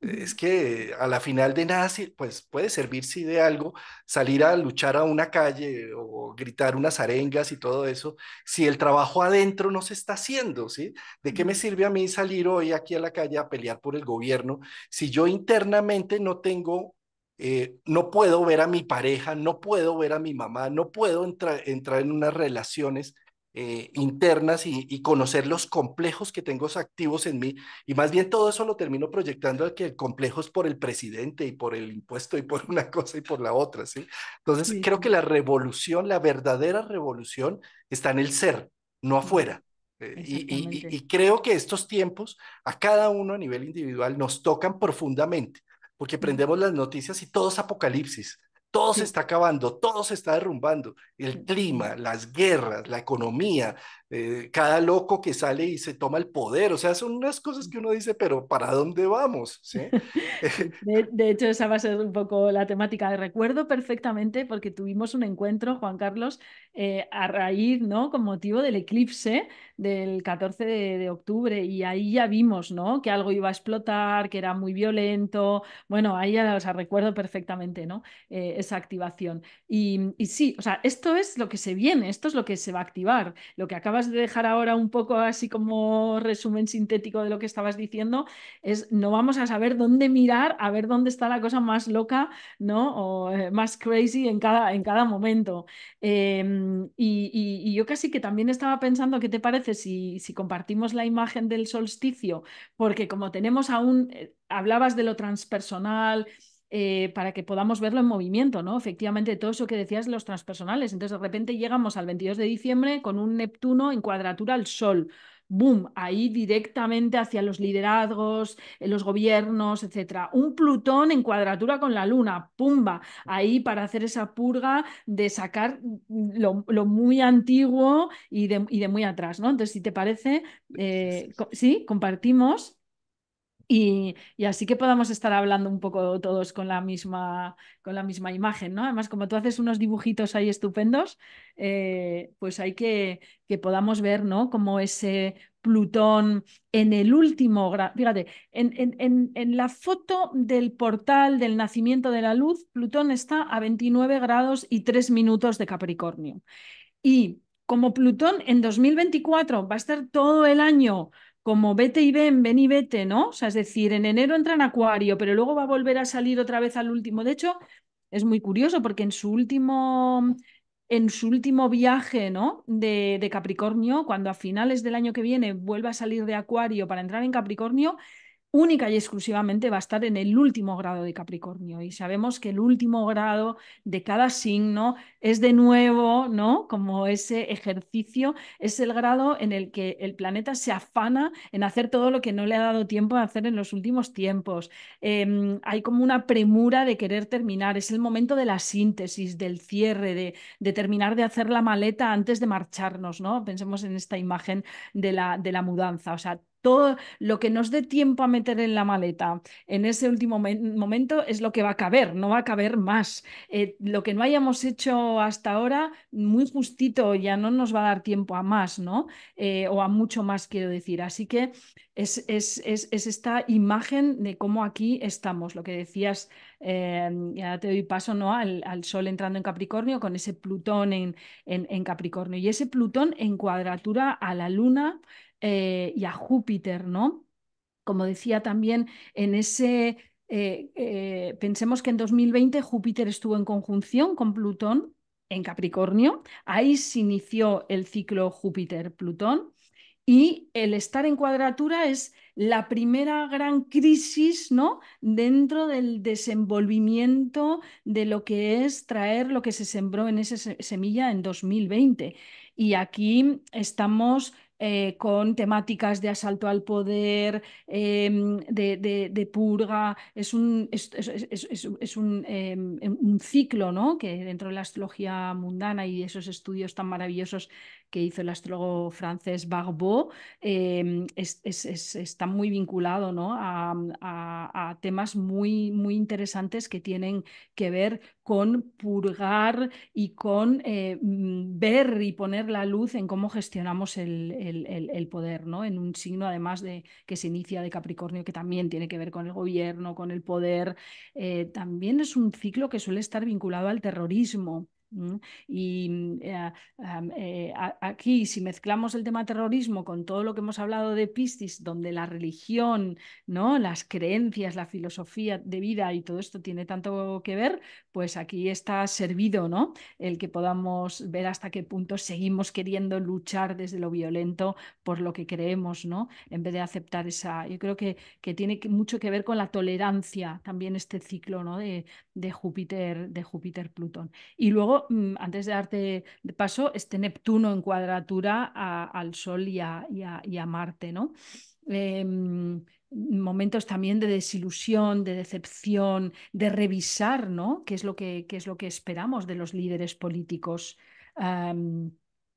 es que a la final de nada, pues puede servirse de algo salir a luchar a una calle o gritar unas arengas y todo eso, si el trabajo adentro no se está haciendo, ¿sí? ¿De qué me sirve a mí salir hoy aquí a la calle a pelear por el gobierno si yo internamente no tengo eh, no puedo ver a mi pareja, no puedo ver a mi mamá, no puedo entrar en unas relaciones eh, internas y, conocer los complejos que tengo activos en mí. Y más bien todo eso lo termino proyectando al que es por el presidente y por el impuesto y por (laughs) una cosa y por la otra, ¿sí? Entonces creo que la revolución, la verdadera revolución está en el ser, no afuera. Eh, y, y creo que estos tiempos a cada uno a nivel individual nos tocan profundamente, porque prendemos las noticias y todo es apocalipsis todo se está acabando, todo se está derrumbando, el clima, las guerras, la economía, eh, cada loco que sale y se toma el poder, o sea, son unas cosas que uno dice, pero ¿para dónde vamos? (laughs) (laughs) de, hecho, esa va a ser un poco la temática. Recuerdo perfectamente porque tuvimos un encuentro, Juan Carlos, eh, a raíz, ¿no? Con motivo del eclipse del 14 de, octubre y ahí ya vimos, ¿no? Que algo iba a explotar, que era muy violento, bueno, ahí ya, o sea, recuerdo perfectamente, ¿no? Eh, esa activación. y sí, o sea, esto es lo que se viene, esto es lo que se va a activar, lo que acaba vas de dejar ahora un poco así como resumen sintético de lo que estabas diciendo, es no vamos a saber dónde mirar, a ver dónde está la cosa más loca, ¿no? O eh, más crazy en cada, en cada momento. Em, y, y, yo casi que también estaba pensando, ¿qué te parece si, si compartimos la imagen del solsticio? Porque como tenemos aún, eh, hablabas de lo transpersonal, eh, para que podamos verlo en movimiento, ¿no? Efectivamente, todo eso que decías los transpersonales. Entonces, de repente llegamos al 22 de diciembre con un Neptuno en cuadratura al Sol. Boom, ahí directamente hacia los liderazgos, eh, los gobiernos, etcétera. Un Plutón en cuadratura con la Luna, pumba, ahí para hacer esa purga de sacar lo, muy antiguo y de, muy atrás, ¿no? Entonces, si te parece, ¿sí? Eh, compartimos. Y, así que podamos estar hablando un poco todos con la misma, con la misma imagen, ¿no? Además, como tú haces unos dibujitos ahí estupendos, eh, pues hay que, que podamos ver, ¿no? Como ese Plutón en el último, fíjate, en, en, en, la foto del portal del nacimiento de la luz, Plutón está a 29 grados y 3 minutos de Capricornio. Y como Plutón en 2024 va a estar todo el año como vete y ven, ven y vete, ¿no? O sea, es decir, en enero entra en Acuario, pero luego va a volver a salir otra vez al último. De hecho, es muy curioso porque en su último, en su último viaje, ¿no? De, de Capricornio, cuando a finales del año que viene vuelva a salir de Acuario para entrar en Capricornio, única y exclusivamente va a estar en el último grado de Capricornio. Y sabemos que el último grado de cada signo es de nuevo, ¿no? Como ese ejercicio, es el grado en el que el planeta se afana en hacer todo lo que no le ha dado tiempo a hacer en los últimos tiempos. Em, hay como una premura de querer terminar, es el momento de la síntesis, del cierre, de, terminar de hacer la maleta antes de marcharnos, ¿no? Pensemos en esta imagen de la, de la mudanza. O sea, todo lo que nos dé tiempo a meter en la maleta en ese último momento es lo que va a caber, no va a caber más. Eh, lo que no hayamos hecho hasta ahora, muy justito, ya no nos va a dar tiempo a más, ¿no? Eh, o a mucho más, quiero decir. Así que es, esta imagen de cómo aquí estamos, lo que decías, em, ya te doy paso, ¿no? Al, sol entrando en Capricornio con ese Plutón en, en, en Capricornio. Y ese Plutón en cuadratura a la Luna eh, y a Júpiter, ¿no? Como decía también en ese... Eh, eh, pensemos que en 2020 Júpiter estuvo en conjunción con Plutón en Capricornio. Ahí se inició el ciclo Júpiter-Plutón y el estar en cuadratura es la primera gran crisis ¿no? dentro del desenvolvimiento de lo que es traer lo que se sembró en esa semilla en 2020. Y aquí estamos eh, con temáticas de asalto al poder, em, de, purga. Es un, es, un, em, un ciclo ¿no? que dentro de la astrología mundana y esos estudios tan maravillosos que hizo el astrólogo francés Barbeau, em, está muy vinculado ¿no? a, temas muy, muy interesantes que tienen que ver con purgar y con eh, mm, ver y poner la luz en cómo gestionamos el, poder, ¿no? en un signo además de que se inicia de Capricornio, que también tiene que ver con el gobierno, con el poder. Eh, también es un ciclo que suele estar vinculado al terrorismo. Y mm, eh, eh, aquí, si mezclamos el tema terrorismo con todo lo que hemos hablado de Piscis, donde la religión, ¿no? las creencias, la filosofía de vida y todo esto tiene tanto que ver, pues aquí está servido ¿no? el que podamos ver hasta qué punto seguimos queriendo luchar desde lo violento por lo que creemos, ¿no? en vez de aceptar esa. Yo creo que, que tiene mucho que ver con la tolerancia también este ciclo ¿no? de, de Júpiter, de Júpiter-Plutón. Y luego Mm, antes de darte paso, este Neptuno en cuadratura al Sol y a, Marte, ¿no? Em, momentos también de desilusión, de decepción, de revisar, ¿no? ¿Qué es lo que, es lo que esperamos de los líderes políticos?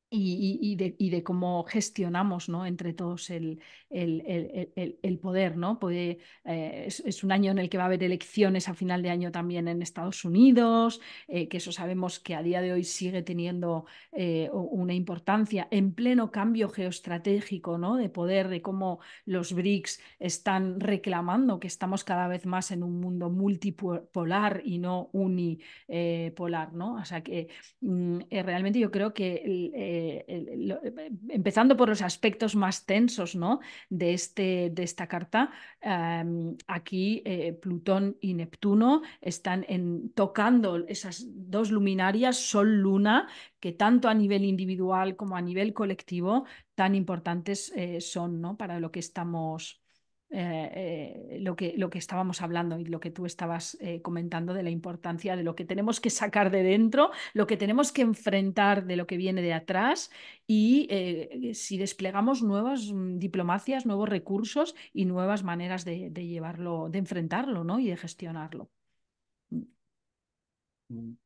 y, de, cómo gestionamos ¿no? entre todos el, poder. ¿no? Eh, es, un año en el que va a haber elecciones a final de año también en Estados Unidos, eh, que eso sabemos que a día de hoy sigue teniendo eh, una importancia en pleno cambio geoestratégico ¿no? de poder, de cómo los BRICS están reclamando que estamos cada vez más en un mundo multipolar y no unipolar. ¿no? O sea que mm, realmente yo creo que eh, em, em, empezando por los aspectos más tensos ¿no? de, este, de esta carta, em, aquí eh, Plutón y Neptuno están tocando esas dos luminarias, Sol-Luna, que tanto a nivel individual como a nivel colectivo tan importantes eh, son ¿no? para lo que estamos eh, eh, lo, que, lo que estábamos hablando y lo que tú estabas eh, comentando de la importancia de lo que tenemos que sacar de dentro, lo que tenemos que enfrentar de lo que viene de atrás y si desplegamos nuevas mm, diplomacias, nuevos recursos y nuevas maneras de, llevarlo, de enfrentarlo ¿no? y de gestionarlo. Mm.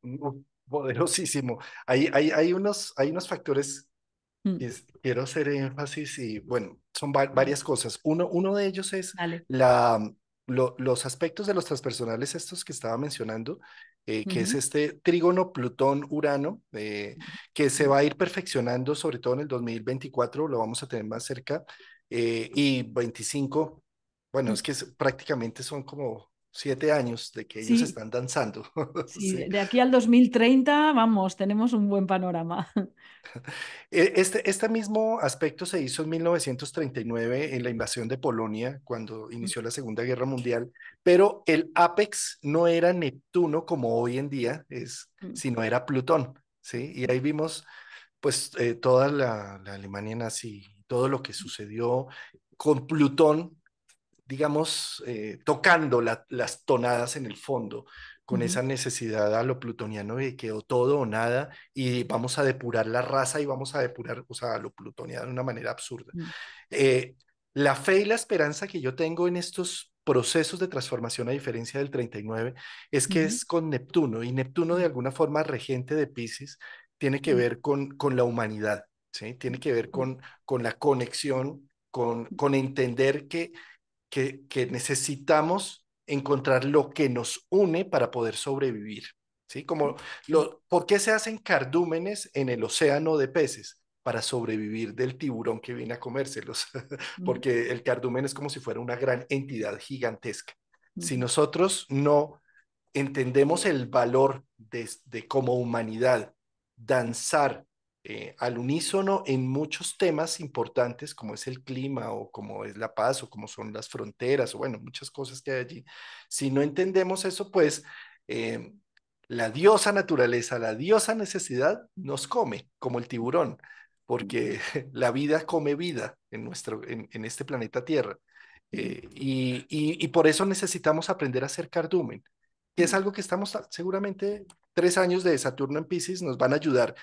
Mm, poderosísimo. Hay, hay, hay, unos, hay unos factores Mm. Quiero hacer énfasis y, bueno, son varias cosas. Uno, uno de ellos es la, mm, los aspectos de los transpersonales, estos que estaba mencionando, eh, que es este trígono Plutón-Urano, eh, que se va a ir perfeccionando, sobre todo en el 2024, lo vamos a tener más cerca, eh, y 25, bueno, es que prácticamente son como siete años de que ellos están danzando. (laughs) Sí, de aquí al 2030, vamos, tenemos un buen panorama. (laughs) E, este, este mismo aspecto se hizo en 1939 en la invasión de Polonia, cuando mm. inició la Segunda Guerra Mundial, pero el Apex no era Neptuno como hoy en día es, mm. sino era Plutón, ¿sí? Y ahí vimos pues eh, toda la, la Alemania nazi, todo lo que mm. sucedió con Plutón digamos, eh, tocando las tonadas en el fondo, con esa necesidad a lo plutoniano de que todo o nada, y vamos a depurar la raza y vamos a depurar, o sea, a lo plutoniano de una manera absurda. Mm. Eh, la fe y la esperanza que yo tengo en estos procesos de transformación a diferencia del 39 es que es con Neptuno, y Neptuno de alguna forma regente de Pisces tiene que mm. ver con, con la humanidad, ¿sí? tiene que ver mm. con, con la conexión, con, con entender que que, necesitamos encontrar lo que nos une para poder sobrevivir. ¿Sí? Como lo, ¿Por qué se hacen cardúmenes en el océano de peces? Para sobrevivir del tiburón que viene a comérselos, (laughs) porque el cardumen es como si fuera una gran entidad gigantesca. Si nosotros no entendemos el valor de, de como humanidad, danzar eh, al unísono en muchos temas importantes como es el clima o como es la paz o como son las fronteras o bueno, muchas cosas que hay allí. Si no entendemos eso, pues em, la diosa naturaleza, la diosa necesidad nos come como el tiburón, porque (laughs) la vida come vida en, nuestro, en, este planeta Tierra. Eh, y, por eso necesitamos aprender a hacer cardumen, que es algo que estamos seguramente tres años de Saturno en Pisces nos van a ayudar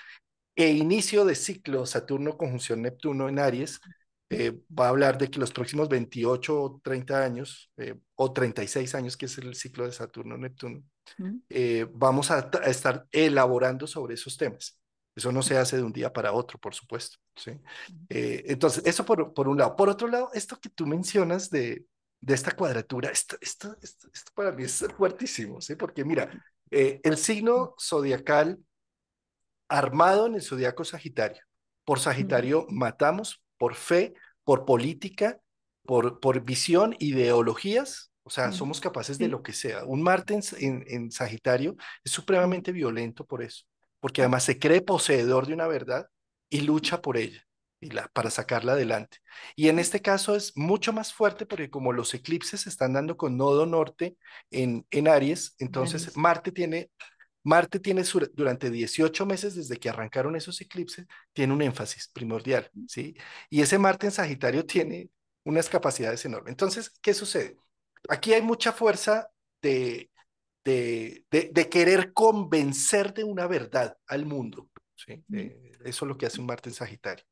e inicio de ciclo Saturno conjunción Neptuno en Aries, eh, va a hablar de que los próximos 28 o 30 años, eh, o 36 años, que es el ciclo de Saturno-Neptuno, eh, vamos a, estar elaborando sobre esos temas. Eso no se hace de un día para otro, por supuesto. ¿sí? entonces, eso por, por, un lado. Por otro lado, esto que tú mencionas de, de esta cuadratura, esto, esto, para mí es fuertísimo, ¿sí? porque mira, el signo zodiacal armado en el zodiaco Sagitario. Por Sagitario matamos, por fe, por política, por, por visión, ideologías. O sea, somos capaces de lo que sea. Un Marte en, en, Sagitario es supremamente violento por eso, porque además se cree poseedor de una verdad y lucha por ella y la, para sacarla adelante. Y en este caso es mucho más fuerte porque como los eclipses se están dando con nodo norte en, en Aries, entonces Marte tiene Marte tiene durante 18 meses desde que arrancaron esos eclipses, tiene un énfasis primordial, ¿sí? Y ese Marte en Sagitario tiene unas capacidades enormes. Entonces, ¿qué sucede? Aquí hay mucha fuerza de, de, de, querer convencer de una verdad al mundo, ¿sí? Eh, eso es lo que hace un Marte en Sagitario.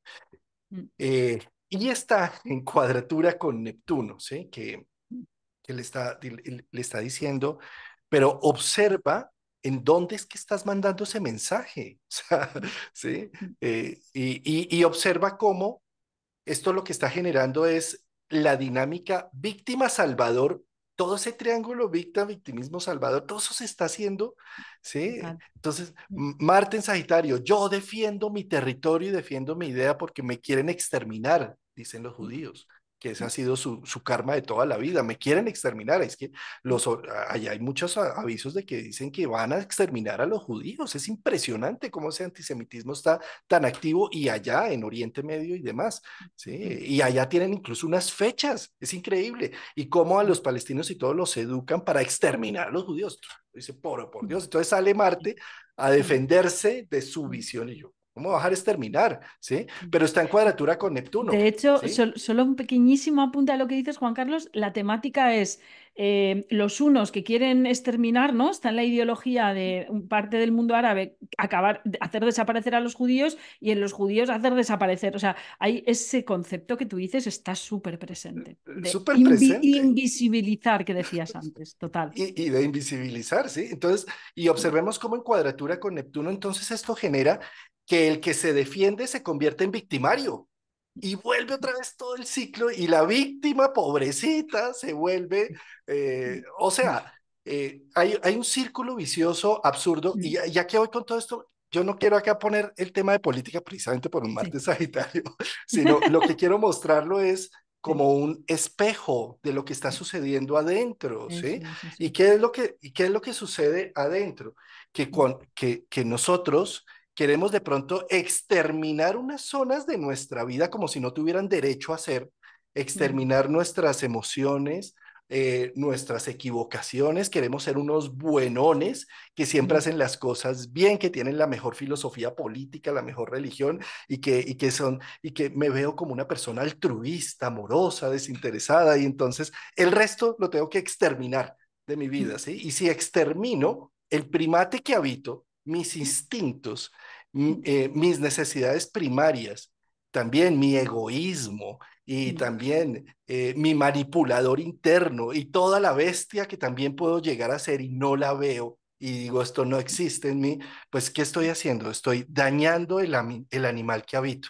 Mm. Eh, y está (laughs) en cuadratura con Neptuno, ¿sí? Que, mm. que le, está, le está diciendo, pero observa ¿en dónde es que estás mandando ese mensaje? (laughs) ¿sí? Eh, y, observa cómo esto lo que está generando es la dinámica víctima-salvador todo ese triángulo víctima, victimismo, salvador, todo eso se está haciendo, ¿sí? Entonces, Marte en Sagitario, yo defiendo mi territorio y defiendo mi idea porque me quieren exterminar, dicen los judíos que ese ha sido su, karma de toda la vida. Me quieren exterminar. Es que los, allá hay muchos avisos de que dicen que van a exterminar a los judíos. Es impresionante cómo ese antisemitismo está tan activo y allá en Oriente Medio y demás. ¿sí? Y allá tienen incluso unas fechas. Es increíble. Y cómo a los palestinos y todos los educan para exterminar a los judíos. Dice, por, por Dios. Entonces sale Marte a defenderse de su visión. Y yo, ¿Cómo bajar es terminar? ¿sí? Pero está en cuadratura con Neptuno. De hecho, solo un pequeñísimo apunte a lo que dices, Juan Carlos. La temática es eh, los unos que quieren exterminar, ¿no? está en la ideología de parte del mundo árabe, acabar, hacer desaparecer a los judíos y en los judíos hacer desaparecer. O sea, hay ese concepto que tú dices está súper presente. Eh, súper presente. invisibilizar, que decías antes, total. y de invisibilizar, sí. Entonces, y observemos cómo en cuadratura con Neptuno, entonces esto genera que el que se defiende se convierte en victimario y vuelve otra vez todo el ciclo y la víctima, pobrecita, se vuelve, eh, o sea, eh, hay, hay, un círculo vicioso absurdo y ya, que hoy con todo esto, yo no quiero acá poner el tema de política precisamente por un martes (laughs) sagitario, (laughs) sino lo que quiero mostrarlo es como un espejo de lo que está sucediendo adentro, ¿sí? ¿Y qué es lo que, y qué es lo que sucede adentro? Que, con, que, que nosotros queremos de pronto exterminar unas zonas de nuestra vida como si no tuvieran derecho a ser, exterminar nuestras emociones, eh, nuestras equivocaciones, queremos ser unos buenones que siempre hacen las cosas bien, que tienen la mejor filosofía política, la mejor religión y que, y que son, y que me veo como una persona altruista, amorosa, desinteresada y entonces el resto lo tengo que exterminar de mi vida, ¿sí? Y si extermino el primate que habito, mis instintos, eh, mis necesidades primarias, también mi egoísmo y también eh, mi manipulador interno y toda la bestia que también puedo llegar a ser y no la veo y digo esto no existe en mí, pues ¿qué estoy haciendo? Estoy dañando el, el animal que habito.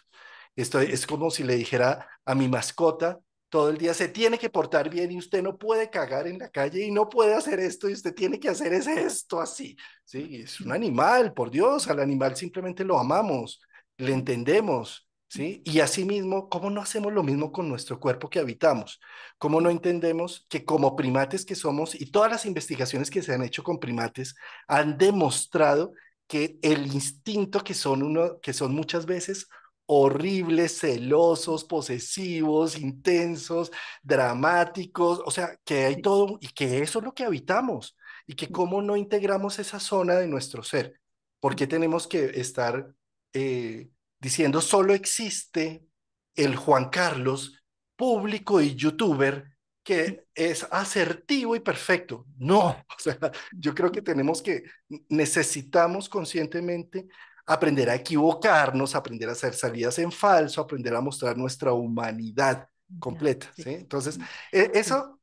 Estoy, es como si le dijera a mi mascota, todo el día se tiene que portar bien y usted no puede cagar en la calle y no puede hacer esto y usted tiene que hacer ese esto así. ¿sí? Es un animal, por Dios, al animal simplemente lo amamos, le entendemos. ¿sí? Y asimismo, ¿cómo no hacemos lo mismo con nuestro cuerpo que habitamos? ¿Cómo no entendemos que como primates que somos y todas las investigaciones que se han hecho con primates han demostrado que el instinto que son, uno, que son muchas veces horribles, celosos, posesivos, intensos, dramáticos, o sea, que hay todo y que eso es lo que habitamos y que cómo no integramos esa zona de nuestro ser. ¿Por qué tenemos que estar eh, diciendo solo existe el Juan Carlos, público y youtuber, mm. que es asertivo y perfecto? No, (laughs) o sea, yo creo que tenemos que, necesitamos conscientemente aprender a equivocarnos, aprender a hacer salidas en falso, aprender a mostrar nuestra humanidad completa, ¿sí? Entonces, e, (laughs) eso,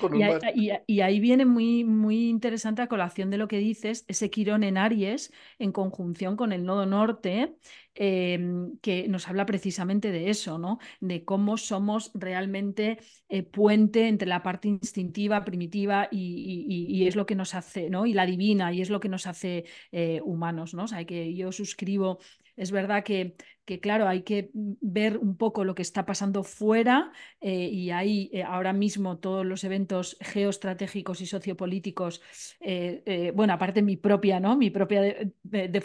con Y, y, ahí viene muy, muy interesante la colación de lo que dices, ese Quirón en Aries, en conjunción con el nodo norte, em, que nos habla precisamente de eso, ¿no? De cómo somos realmente eh, puente entre la parte instintiva, primitiva, y, es lo que nos hace, ¿no? Y la divina, y es lo que nos hace eh, humanos, ¿no? O sea, que yo suscribo es verdad que que claro, hay que ver un poco lo que está pasando fuera eh, y ahí eh, ahora mismo todos los eventos geoestratégicos y sociopolíticos, eh, bueno, aparte mi propia, ¿no? Mi propia de, de,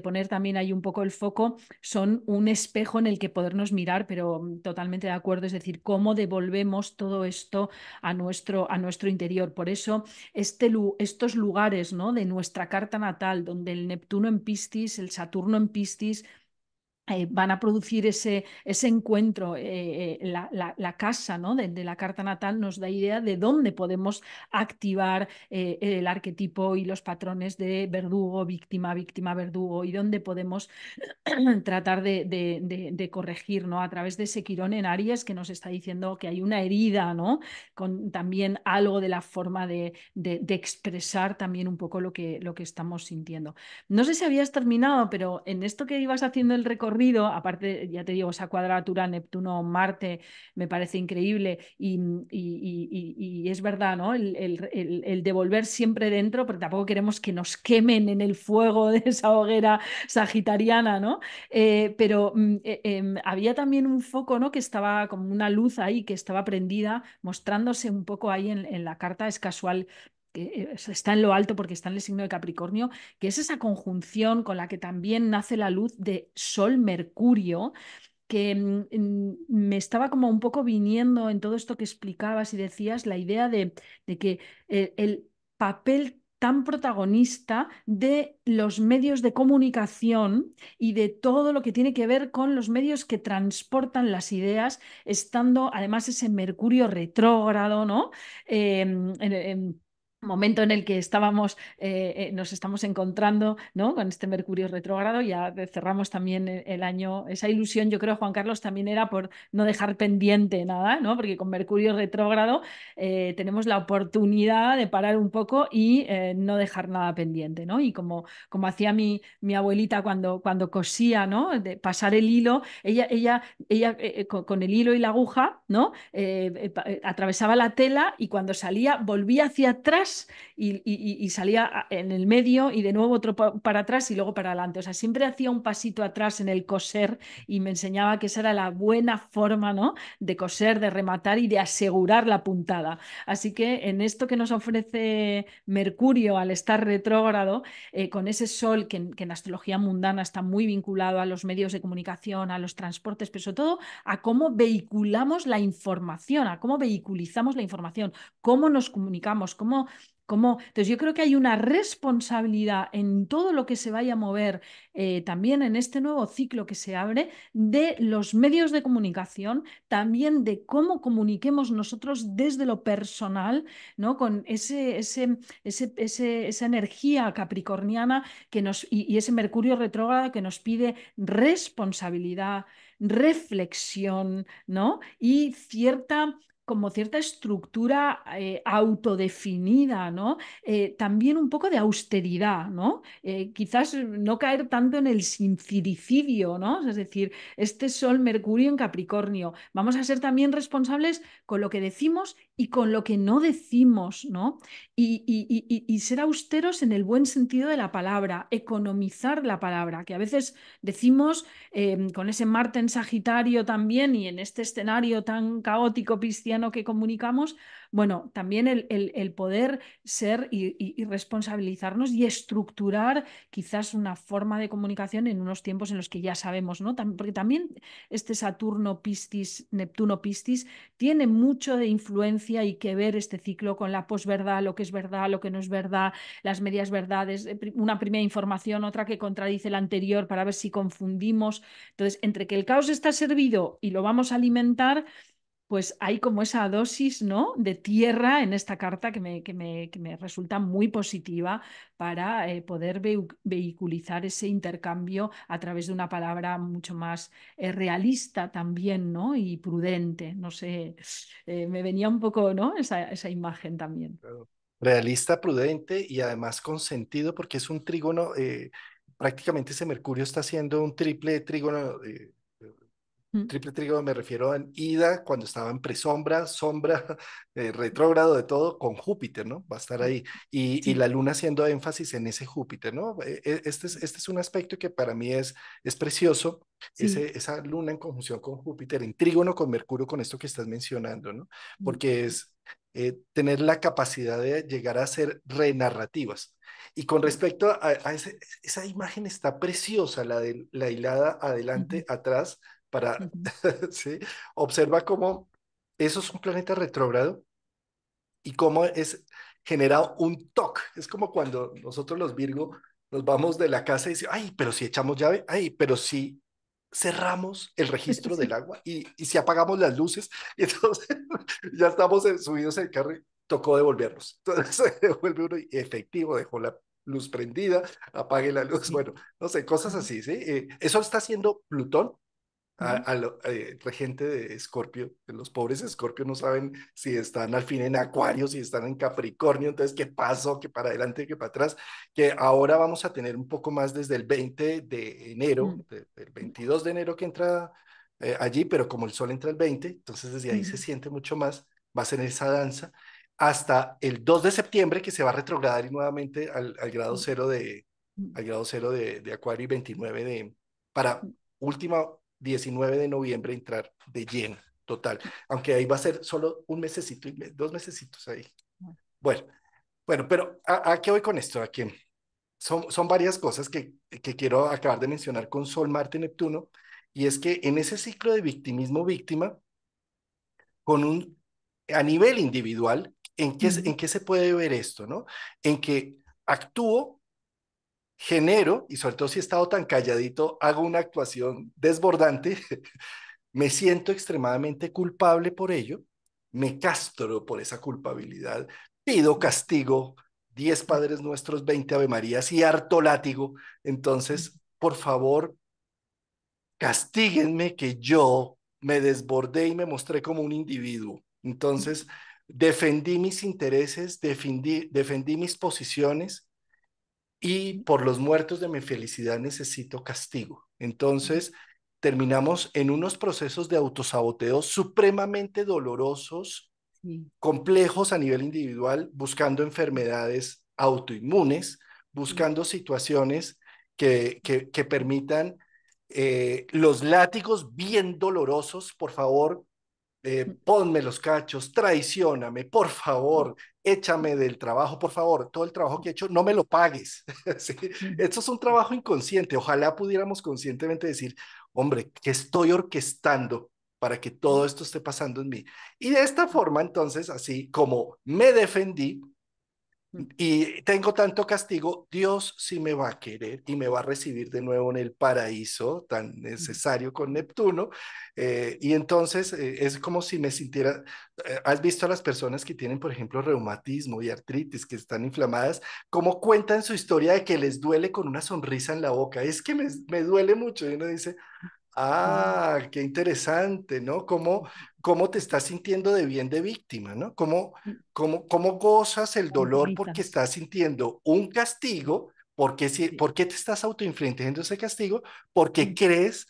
poner también ahí un poco el foco, son un espejo en el que podernos mirar, pero mm, totalmente de acuerdo, es decir, cómo devolvemos todo esto a nuestro, a nuestro interior. Por eso este, estos lugares, ¿no? De nuestra carta natal, donde el Neptuno en Piscis, el Saturno en بیستیش Eh, van a producir ese, ese encuentro, eh, eh, la, casa ¿no? de, la carta natal nos da idea de dónde podemos activar el arquetipo y los patrones de verdugo, víctima, víctima, verdugo, y dónde podemos (clears throat) tratar de, de, corregir ¿no? a través de ese quirón en Aries que nos está diciendo que hay una herida, ¿no? con también algo de la forma de, expresar también un poco lo que, lo que estamos sintiendo. No sé si habías terminado, pero en esto que ibas haciendo el recorrido, aparte, ya te digo, esa cuadratura Neptuno-Marte me parece increíble y, es verdad, ¿no? El, devolver siempre dentro, pero tampoco queremos que nos quemen en el fuego de esa hoguera sagitariana, ¿no? Eh, pero mm, eh, em, había también un foco, ¿no? Que estaba como una luz ahí, que estaba prendida, mostrándose un poco ahí en, en la carta, es casual que está en lo alto porque está en el signo de Capricornio, que es esa conjunción con la que también nace la luz de Sol-Mercurio, que mm, me estaba como un poco viniendo en todo esto que explicabas y decías, la idea de, de que eh, el, papel tan protagonista de los medios de comunicación y de todo lo que tiene que ver con los medios que transportan las ideas, estando además ese Mercurio retrógrado, ¿no? Em, momento en el que estábamos, eh, eh, nos estamos encontrando ¿no? con este Mercurio retrógrado, ya cerramos también eh, el, año, esa ilusión yo creo, Juan Carlos, también era por no dejar pendiente nada, ¿no? porque con Mercurio retrógrado tenemos la oportunidad de parar un poco y no dejar nada pendiente, ¿no? y como, como hacía mi, mi abuelita cuando, cuando cosía, ¿no? de pasar el hilo, ella, ella, ella con, el hilo y la aguja, ¿no? atravesaba la tela y cuando salía volvía hacia atrás y, salía en el medio y de nuevo otro para atrás y luego para adelante. O sea, siempre hacía un pasito atrás en el coser y me enseñaba que esa era la buena forma ¿no? de coser, de rematar y de asegurar la puntada. Así que en esto que nos ofrece Mercurio al estar retrógrado, eh, con ese sol que, que en astrología mundana está muy vinculado a los medios de comunicación, a los transportes, pero sobre todo a cómo vehiculamos la información, a cómo vehiculizamos la información, cómo nos comunicamos, cómo como, entonces yo creo que hay una responsabilidad en todo lo que se vaya a mover eh, también en este nuevo ciclo que se abre de los medios de comunicación, también de cómo comuniquemos nosotros desde lo personal, ¿no? con ese, esa energía capricorniana que nos, y, y ese Mercurio retrógrado que nos pide responsabilidad, reflexión ¿no? y cierta como cierta estructura eh, autodefinida, ¿no? Eh, también un poco de austeridad, ¿no? Eh, quizás no caer tanto en el sinciricidio ¿no? Es decir, este Sol Mercurio en Capricornio. Vamos a ser también responsables con lo que decimos y con lo que no decimos, ¿no? Y, y, y, y ser austeros en el buen sentido de la palabra, economizar la palabra, que a veces decimos con ese Marte en Sagitario también y en este escenario tan caótico, pisciano, que comunicamos, bueno, también el, poder ser y, responsabilizarnos y estructurar quizás una forma de comunicación en unos tiempos en los que ya sabemos, ¿no? porque también este Saturno Piscis, Neptuno Piscis, tiene mucho de influencia y que ver este ciclo con la posverdad, lo que es verdad, lo que no es verdad, las medias verdades, eh, una primera información, otra que contradice la anterior para ver si confundimos. Entonces, entre que el caos está servido y lo vamos a alimentar, pues hay como esa dosis ¿no? de tierra en esta carta que me, que me, me resulta muy positiva para eh, poder vehiculizar ese intercambio a través de una palabra mucho más eh, realista también ¿no? y prudente. No sé, eh, me venía un poco ¿no? esa, imagen también. Realista, prudente y además con sentido porque es un trígono prácticamente ese Mercurio está siendo un triple trígono Triple trígono me refiero a Ida cuando estaba en presombra, sombra, (laughs) eh, retrógrado de todo, con Júpiter, ¿no? Va a estar ahí. Y, la luna haciendo énfasis en ese Júpiter, ¿no? E, e, este es, este es un aspecto que para mí es, precioso, esa luna en conjunción con Júpiter, en trígono con Mercurio, con esto que estás mencionando, ¿no? Porque es, eh, tener la capacidad de llegar a ser renarrativas. Y con respecto a, esa imagen está preciosa, la de la hilada adelante, atrás, para, (laughs) ¿sí? Observa cómo eso es un planeta retrógrado y cómo es generado un toque. Es como cuando nosotros los Virgo nos vamos de la casa y decimos, ay, pero si echamos llave, ay, pero si cerramos el (laughs) registro del agua y, si apagamos las luces, (laughs) y entonces ya estamos subidos en el carro y tocó devolvernos. Entonces se devuelve uno efectivo, dejó la luz prendida, apague la luz, bueno, no sé, cosas así, ¿sí? Eh, eso está haciendo Plutón a, a eh, gente de Escorpio. Los pobres Escorpio no saben si están al fin en Acuario, si están en Capricornio, entonces qué pasó, que para adelante, que para atrás, que ahora vamos a tener un poco más desde el 20 de enero, el 22 de enero que entra eh, allí, pero como el sol entra el 20, entonces desde ahí se siente mucho más, va a ser esa danza hasta el 2 de septiembre que se va a retrogradar y nuevamente al, al grado cero de al grado cero de, de Acuario y 29 de para última 19 de noviembre entrar de lleno, total. Aunque ahí va a ser solo un mesecito, dos mesecitos ahí. Bueno, bueno, pero ¿a, qué voy con esto? ¿A quién? Son, son varias cosas que, que quiero acabar de mencionar con Sol, Marte, Neptuno, y es que en ese ciclo de victimismo-víctima, con a nivel individual, ¿en qué, ¿en qué se puede ver esto? ¿no? En que actúo genero, y sobre todo si he estado tan calladito, hago una actuación desbordante, (laughs) me siento extremadamente culpable por ello, me castro por esa culpabilidad, pido castigo, 10 Padres Nuestros, 20 Ave Marías y harto látigo. Entonces, por favor, castíguenme que yo me desbordé y me mostré como un individuo. Entonces, defendí mis intereses, defendí, defendí mis posiciones y por los muertos de mi felicidad necesito castigo. Entonces, terminamos en unos procesos de autosaboteo supremamente dolorosos, complejos a nivel individual, buscando enfermedades autoinmunes, buscando situaciones que, permitan eh, los látigos bien dolorosos, por favor, eh, mm. ponme los cachos, traicioname, por favor, échame del trabajo, por favor, todo el trabajo que he hecho, no me lo pagues. Eso (laughs) Esto es un trabajo inconsciente. Ojalá pudiéramos conscientemente decir, hombre, que estoy orquestando para que todo esto esté pasando en mí. Y de esta forma, entonces, así como me defendí, y tengo tanto castigo, Dios sí me va a querer y me va a recibir de nuevo en el paraíso tan necesario con Neptuno. Eh, y entonces eh, es como si me sintiera, eh, has visto a las personas que tienen, por ejemplo, reumatismo y artritis, que están inflamadas, cómo cuentan su historia de que les duele con una sonrisa en la boca. Es que me, duele mucho y uno dice, Ah, ah qué interesante, ¿no? Como cómo te estás sintiendo de bien de víctima, ¿no? ¿Cómo, mm. cómo, cómo gozas el dolor porque estás sintiendo un castigo? Porque sí. ¿Por qué te estás autoinfligiendo ese castigo? Porque mm. crees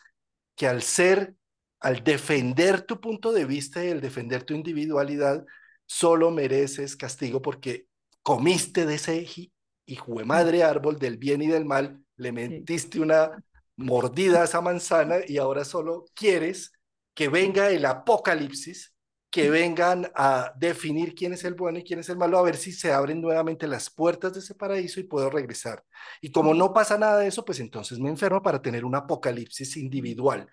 que al ser, al defender tu punto de vista y al defender tu individualidad, solo mereces castigo porque comiste de ese y de mm. madre árbol del bien y del mal, le metiste una mordida a esa manzana y ahora solo quieres que venga el apocalipsis, que vengan a definir quién es el bueno y quién es el malo, a ver si se abren nuevamente las puertas de ese paraíso y puedo regresar. Y como no pasa nada de eso, pues entonces me enfermo para tener un apocalipsis individual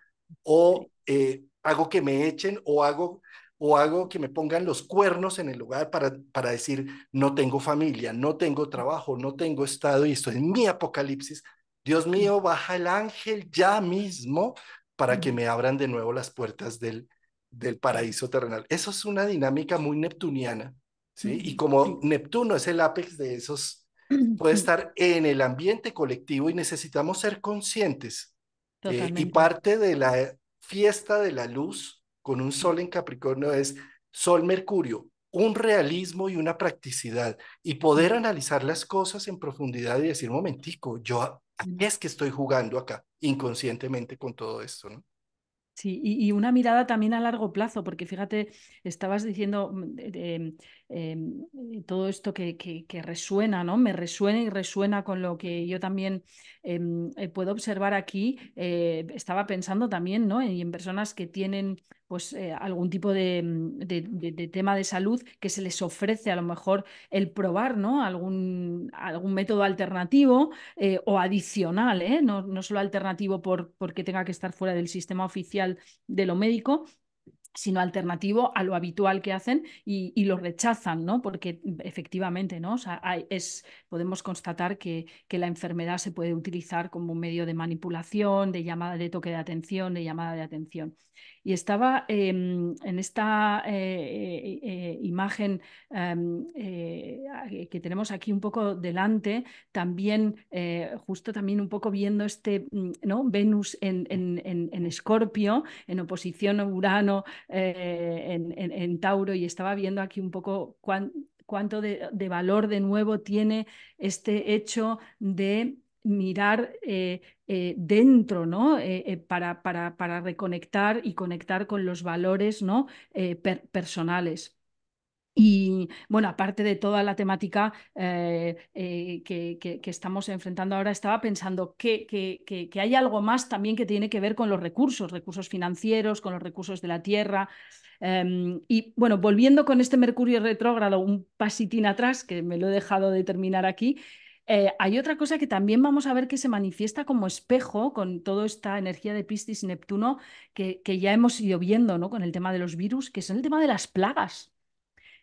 o eh, hago que me echen o hago o hago que me pongan los cuernos en el lugar para, para decir, no tengo familia, no tengo trabajo, no tengo estado y esto es mi apocalipsis. Dios mío, baja el ángel ya mismo para que me abran de nuevo las puertas del, del paraíso terrenal. Eso es una dinámica muy neptuniana, ¿sí? Y como Neptuno es el ápice de esos, puede estar en el ambiente colectivo y necesitamos ser conscientes. Eh, y parte de la fiesta de la luz con un sol en Capricornio es Sol-Mercurio, un realismo y una practicidad y poder analizar las cosas en profundidad y decir, momentico, yo es que estoy jugando acá inconscientemente con todo esto, ¿no? Sí, y, una mirada también a largo plazo, porque fíjate, estabas diciendo, mm, Em, eh, todo esto que, que, resuena, ¿no? Me resuena y resuena con lo que yo también em, eh, puedo observar aquí. Eh, estaba pensando también, ¿no? En, personas que tienen pues algún tipo mm, de, tema de salud que se les ofrece a lo mejor el probar, ¿no? Algún, algún método alternativo o adicional, No, no solo alternativo por, porque tenga que estar fuera del sistema oficial de lo médico, sino alternativo a lo habitual que hacen y, lo rechazan, ¿no? Porque mm, efectivamente, ¿no? es, podemos constatar que, que, la enfermedad se puede utilizar como un medio de manipulación, de llamada de toque de atención, de llamada de atención y estaba em, en esta eh, eh, imagen em, eh, que tenemos aquí un poco delante, también justo también un poco viendo este mm, ¿no? Venus en, en, Escorpio, en oposición a Urano, en, Tauro, y estaba viendo aquí un poco cuánto de, valor de nuevo tiene este hecho de mirar eh, eh, dentro, ¿no? Eh, para, para, para, reconectar y conectar con los valores ¿no? personales. Y bueno, aparte de toda la temática que, que, estamos enfrentando ahora, estaba pensando que, que, hay algo más también que tiene que ver con los recursos, recursos financieros, con los recursos de la tierra. Em, y bueno, volviendo con este Mercurio retrógrado un pasitín atrás, que me lo he dejado de terminar aquí, eh, hay otra cosa que también vamos a ver que se manifiesta como espejo con toda esta energía de Piscis y Neptuno que, ya hemos ido viendo ¿no? con el tema de los virus, que es el tema de las plagas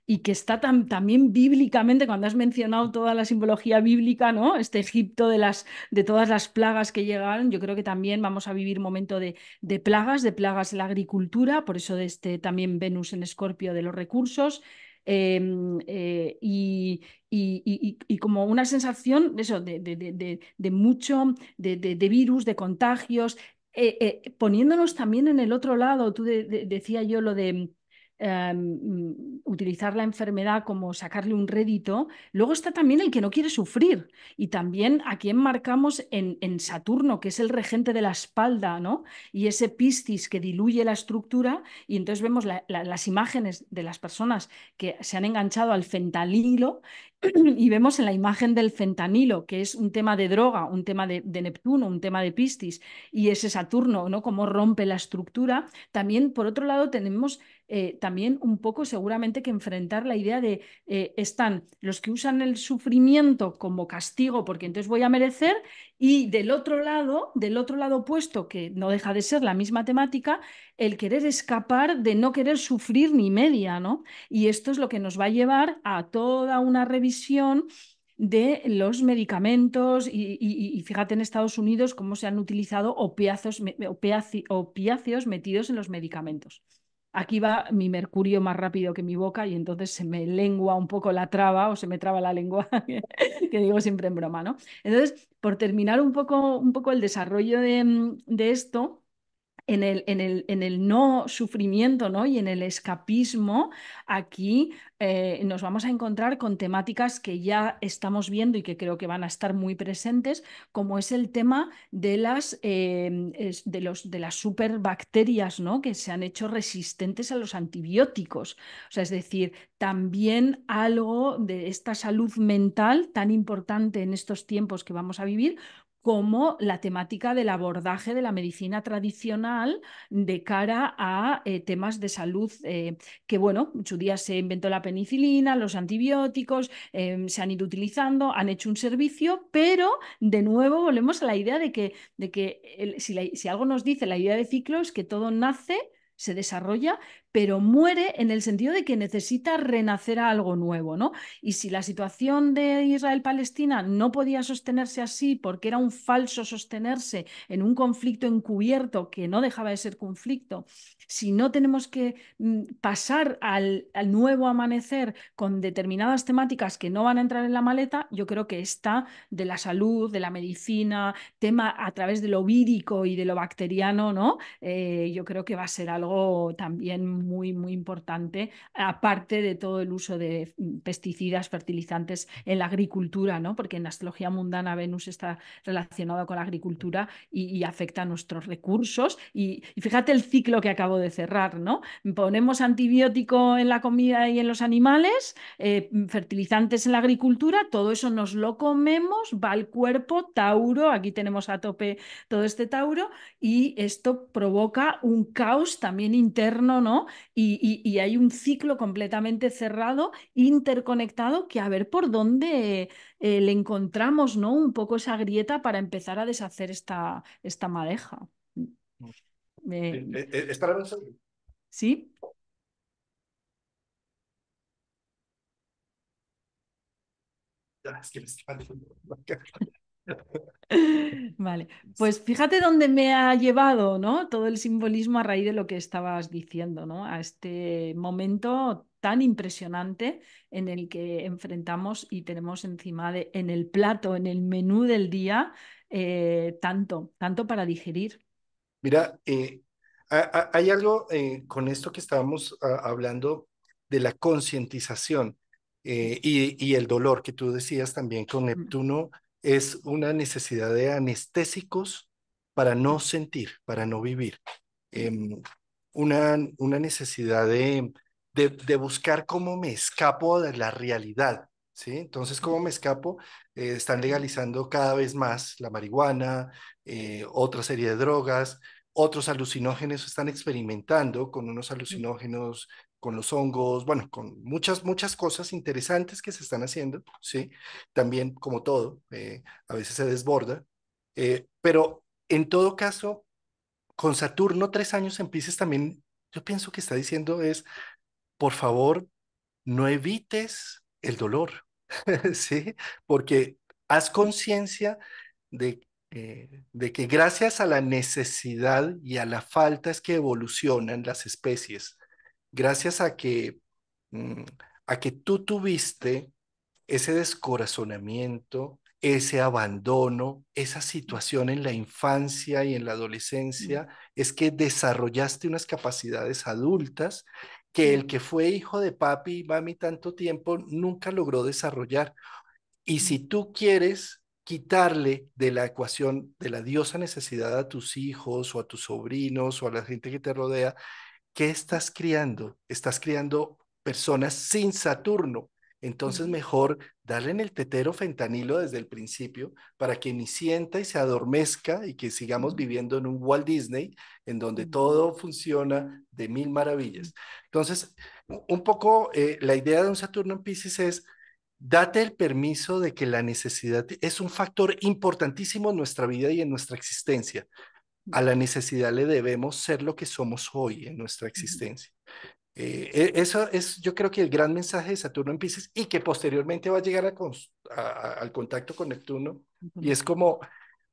y que está también bíblicamente, cuando has mencionado toda la simbología bíblica, ¿no? Este Egipto de, las, de todas las plagas que llegaron, yo creo que también vamos a vivir un momento de, de, plagas, de plagas en la agricultura, por eso de este también Venus en Escorpio de los recursos, Em, eh, y, como una sensación eso, de, de, de, mucho, de virus, de contagios, eh, eh, poniéndonos también en el otro lado, tú decía yo lo de eh, mm, utilizar la enfermedad como sacarle un rédito, luego está también el que no quiere sufrir y también a quien marcamos en, en Saturno, que es el regente de la espalda, ¿no? Y ese piscis que diluye la estructura y entonces vemos las imágenes de las personas que se han enganchado al fentanilo (clears throat) y vemos en la imagen del fentanilo, que es un tema de droga, un tema de, Neptuno, un tema de Piscis, y ese Saturno, ¿no? Cómo rompe la estructura. También, por otro lado, tenemos eh, también un poco seguramente que enfrentar la idea de eh, están los que usan el sufrimiento como castigo porque entonces voy a merecer y del otro lado, del otro lado opuesto, que no deja de ser la misma temática, el querer escapar de no querer sufrir ni media, ¿no? Y esto es lo que nos va a llevar a toda una revisión de los medicamentos y, fíjate en Estados Unidos cómo se han utilizado opiáceos metidos en los medicamentos aquí va mi mercurio más rápido que mi boca y entonces se me lengua un poco la traba o se me traba la lengua, (laughs) que, digo siempre en broma, ¿no? Entonces, por terminar un poco, un poco el desarrollo de esto, en el, el, en el no sufrimiento ¿no? y en el escapismo, aquí eh, nos vamos a encontrar con temáticas que ya estamos viendo y que creo que van a estar muy presentes, como es el tema de las, em, de los, de las superbacterias ¿no? que se han hecho resistentes a los antibióticos. O sea, es decir, también algo de esta salud mental tan importante en estos tiempos que vamos a vivir, como la temática del abordaje de la medicina tradicional de cara a eh, temas de salud eh, que, bueno, muchos días día se inventó la penicilina, los antibióticos, em, se han ido utilizando, han hecho un servicio, pero de nuevo volvemos a la idea de que, de que si, si algo nos dice la idea de ciclo es que todo nace, se desarrolla, pero muere en el sentido de que necesita renacer a algo nuevo, ¿no? Y si la situación de Israel-Palestina no podía sostenerse así porque era un falso sostenerse en un conflicto encubierto que no dejaba de ser conflicto si no tenemos que mm, pasar al, nuevo amanecer con determinadas temáticas que no van a entrar en la maleta, yo creo que esta de la salud, de la medicina, tema a través de lo vírico y de lo bacteriano, ¿no? Eh, yo creo que va a ser algo también muy, muy importante, aparte de todo el uso de mm, pesticidas, fertilizantes en la agricultura, ¿no? Porque en astrología mundana Venus está relacionado con la agricultura y, afecta a nuestros recursos. Y, fíjate el ciclo que acabo de cerrar, ¿no? Ponemos antibiótico en la comida y en los animales, eh, fertilizantes en la agricultura, todo eso nos lo comemos, va al cuerpo, Tauro, aquí tenemos a tope todo este Tauro, y esto provoca un caos también interno, ¿no? Y, hay un ciclo completamente cerrado, interconectado, que a ver por dónde eh, le encontramos, ¿no? Un poco esa grieta para empezar a deshacer esta, esta madeja. Pues eh, eh, eh, ya ¿Es Sí. (laughs) Vale, pues fíjate dónde me ha llevado, ¿no? Todo el simbolismo a raíz de lo que estabas diciendo, ¿no? A este momento tan impresionante en el que enfrentamos y tenemos encima de, en el plato, en el menú del día, tanto, tanto para digerir. Mira, eh, hay algo eh, con esto que estábamos ah, hablando de la concientización eh, y, el dolor que tú decías también con Neptuno, es una necesidad de anestésicos para no sentir, para no vivir. Em, una, necesidad de buscar cómo me escapo de la realidad ¿sí? Entonces, ¿cómo me escapo? Eh, están legalizando cada vez más la marihuana, eh, otra serie de drogas, otros alucinógenos están experimentando con unos alucinógenos, con los hongos, bueno, con muchas, muchas cosas interesantes que se están haciendo, ¿sí? También, como todo, eh, a veces se desborda, pero en todo caso, con Saturno tres años en Pisces también, yo pienso que está diciendo es, por favor, no evites el dolor. (laughs) ¿sí? Porque haz conciencia eh, de, que gracias a la necesidad y a la falta es que evolucionan las especies. Gracias a que, mm, a que tú tuviste ese descorazonamiento, ese abandono, esa situación en la infancia y en la adolescencia, es que desarrollaste unas capacidades adultas que el que fue hijo de papi y mami tanto tiempo nunca logró desarrollar. Y si tú quieres quitarle de la ecuación, de la diosa necesidad a tus hijos o a tus sobrinos o a la gente que te rodea, ¿qué estás criando? Estás criando personas sin Saturno, entonces mejor darle en el tetero fentanilo desde el principio para que ni sienta y se adormezca y que sigamos viviendo en un Walt Disney en donde todo funciona de mil maravillas. Entonces, un poco eh, la idea de un Saturno en Pisces es date el permiso de que la necesidad es un factor importantísimo en nuestra vida y en nuestra existencia. A la necesidad le debemos ser lo que somos hoy en nuestra existencia. Eh, e, eso es, yo creo que el gran mensaje de Saturno en Pisces y que posteriormente va a llegar al contacto con Neptuno. Y es como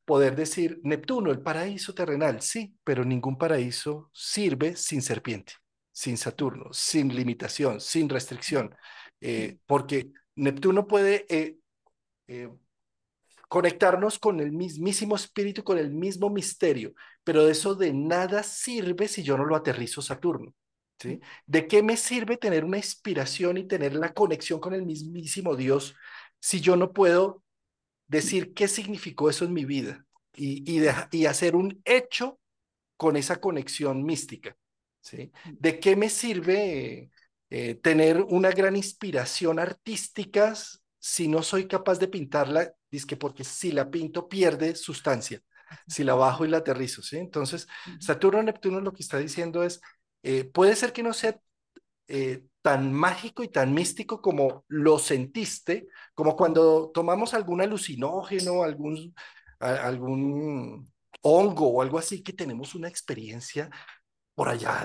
poder decir, Neptuno, el paraíso terrenal, sí, pero ningún paraíso sirve sin serpiente, sin Saturno, sin limitación, sin restricción, eh, porque Neptuno puede eh, conectarnos con el mismísimo espíritu, con el mismo misterio, pero de eso de nada sirve si yo no lo aterrizo Saturno. ¿De qué me sirve tener una inspiración y tener la conexión con el mismísimo Dios si yo no puedo decir qué significó eso en mi vida y, y, hacer un hecho con esa conexión mística? ¿sí? Mm. ¿De qué me sirve eh, tener una gran inspiración artística si no soy capaz de pintarla? Dice porque si la pinto pierde sustancia si la bajo y la aterrizo, ¿sí? Entonces, mm. Saturno-Neptuno lo que está diciendo es, eh, puede ser que no sea eh, tan mágico y tan místico como lo sentiste, como cuando tomamos algún alucinógeno, algún, hongo o algo así, que tenemos una experiencia por allá,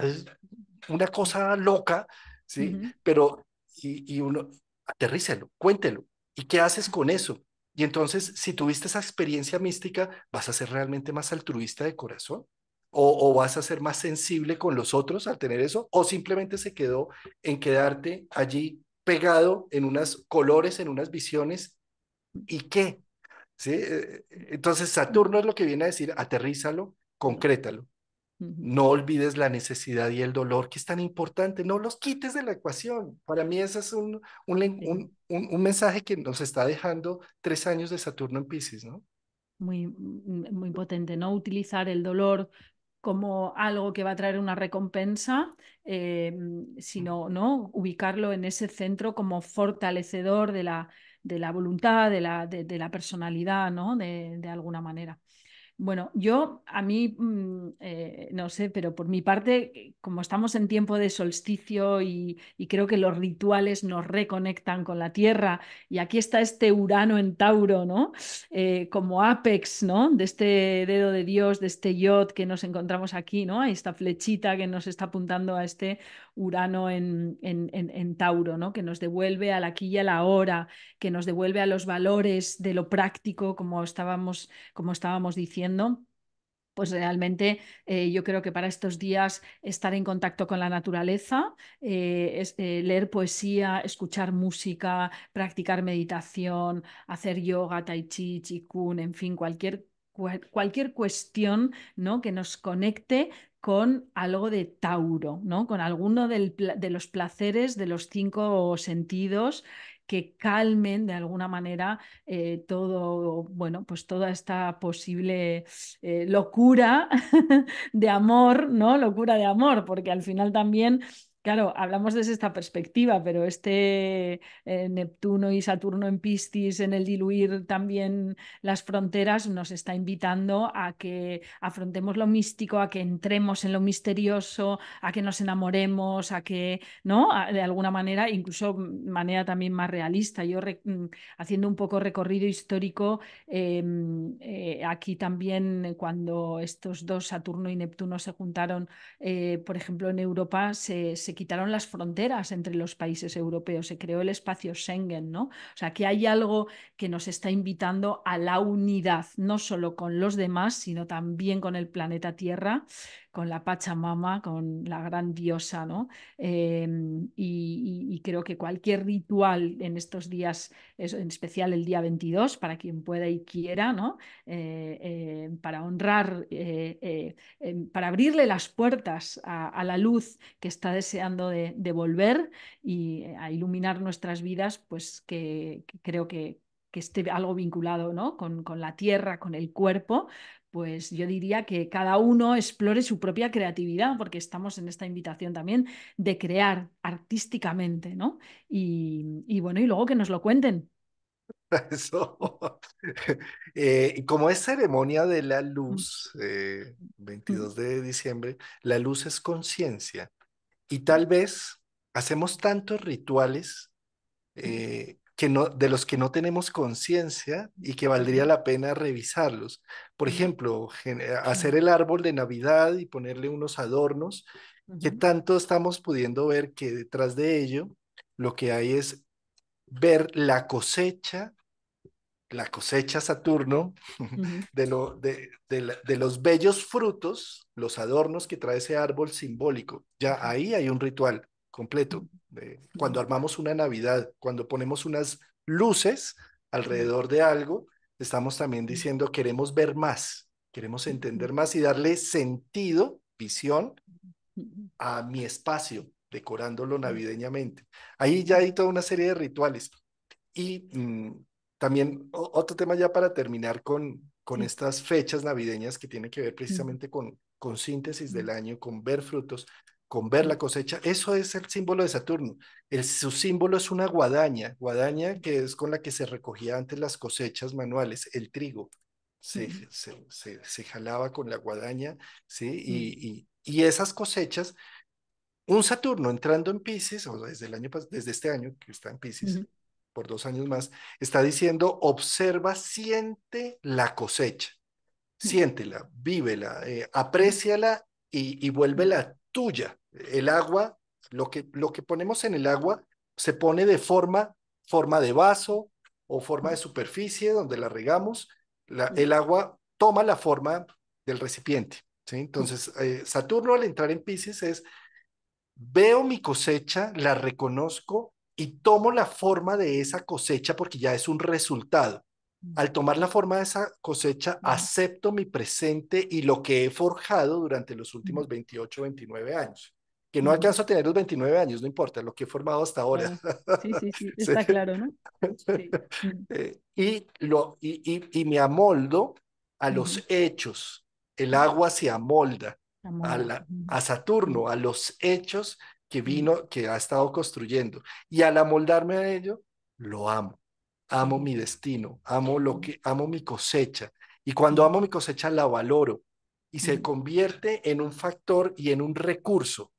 una cosa loca, ¿sí? Pero, y, uno, aterrícelo, cuéntelo. ¿Y qué haces con eso? Y entonces, si tuviste esa experiencia mística, vas a ser realmente más altruista de corazón. O, vas a ser más sensible con los otros al tener eso, o simplemente se quedó en quedarte allí pegado en unos colores, en unas visiones, ¿y qué? ¿Sí? Eh, eh, entonces Saturno es lo que viene a decir, aterrízalo, concrétalo. No olvides la necesidad y el dolor, que es tan importante, no los quites de la ecuación. Para mí ese es un, un, un, un mensaje que nos está dejando tres años de Saturno en Pisces, ¿no? Muy, muy potente, ¿no? Utilizar el dolor como algo que va a traer una recompensa, eh, mm, sino ¿no? ubicarlo en ese centro como fortalecedor de la, de la voluntad, de la, personalidad, ¿no? de alguna manera. Bueno, yo a mí, mm, eh, no sé, pero por mi parte, como estamos en tiempo de solsticio y, creo que los rituales nos reconectan con la tierra, y aquí está este Urano en Tauro, ¿no? Eh, como Apex, ¿no? De este dedo de Dios, de este yod que nos encontramos aquí, ¿no? Hay esta flechita que nos está apuntando a este Urano en, en, en, Tauro, ¿no? que nos devuelve a la aquí y a la hora, que nos devuelve a los valores de lo práctico, como estábamos, como estábamos diciendo pues realmente eh, yo creo que para estos días estar en contacto con la naturaleza, eh, eh, leer poesía, escuchar música, practicar meditación, hacer yoga, tai chi, chi en fin, cualquier cualquier cuestión ¿no? que nos conecte con algo de Tauro, ¿no? Con alguno de los placeres de los cinco sentidos que calmen de alguna manera eh, todo, bueno, pues toda esta posible eh, locura (laughs) de amor, ¿no? Locura de amor, porque al final también Claro, hablamos desde esta perspectiva, pero este eh, Neptuno y Saturno en Piscis, en el diluir también las fronteras, nos está invitando a que afrontemos lo místico, a que entremos en lo misterioso, a que nos enamoremos, a que, ¿no? de alguna manera, incluso de manera también más realista. Yo mm, haciendo un poco recorrido histórico, em, eh, aquí también cuando estos dos, Saturno y Neptuno, se juntaron, eh, por ejemplo, en Europa, se se quitaron las fronteras entre los países europeos, se creó el espacio Schengen, ¿no? O sea, que hay algo que nos está invitando a la unidad, no solo con los demás, sino también con el planeta Tierra con la Pachamama, con la gran diosa, ¿no? Em, y, creo que cualquier ritual en estos días, en especial el día 22, para quien pueda y quiera, ¿no? Eh, eh, para honrar, eh, em, para abrirle las puertas a, la luz que está deseando de, volver y a iluminar nuestras vidas, pues creo que, esté algo vinculado ¿no? con, con, la tierra, con el cuerpo, pues yo diría que cada uno explore su propia creatividad, porque estamos en esta invitación también de crear artísticamente, ¿no? Y, bueno, y luego que nos lo cuenten. (laughs) Eso. (laughs) Eh, como es ceremonia de la luz, 22 eh, de diciembre, la luz es conciencia. Y tal vez hacemos tantos rituales de los que no tenemos conciencia y que valdría la pena revisarlos. Por ejemplo, eh, hacer el árbol de Navidad y ponerle unos adornos, que tanto estamos pudiendo ver que detrás de ello lo que hay es ver la cosecha, la cosecha Saturno, de, de, de, los bellos frutos, los adornos que trae ese árbol simbólico. Ya ahí hay un ritual completo cuando armamos una Navidad, cuando ponemos unas luces alrededor de algo, estamos también diciendo queremos ver más, queremos entender más y darle sentido, visión a mi espacio, decorándolo navideñamente. Ahí ya hay toda una serie de rituales. Y mm, también otro tema ya para terminar con, con estas fechas navideñas que tiene que ver precisamente con, con síntesis del año, con ver frutos, con ver la cosecha, eso es el símbolo de Saturno. su símbolo es una guadaña, guadaña que es con la que se recogía antes las cosechas manuales, el trigo. Se, jalaba con la guadaña, ¿sí? y, esas cosechas, un Saturno entrando en Pisces, o desde, el año, desde este año que está en Pisces, por dos años más, está diciendo, observa, siente la cosecha, siéntela, vívela, apreciala eh, apréciala y, y vuélvela tuya, el agua, lo que, lo que ponemos en el agua se pone de forma, forma de vaso o forma de superficie donde la regamos, el agua toma la forma del recipiente. Entonces, eh, Saturno al entrar en Pisces es, veo mi cosecha, la reconozco y tomo la forma de esa cosecha porque ya es un resultado. Al tomar la forma de esa cosecha, acepto mi presente y lo que he forjado durante los últimos 28, 29 años que no alcanzo a tener los 29 años, no importa, lo que he formado hasta ahora. Sí, sí, (laughs) sí, está claro, ¿no? (laughs) Eh, y, lo, y, me amoldo a los hechos, el agua se amolda, A, la, a, Saturno, a los hechos que vino, que ha estado construyendo. Y al amoldarme a ello, lo amo, amo mi destino, amo lo que, amo mi cosecha. Y cuando amo mi cosecha, la valoro y se convierte en un factor y en un recurso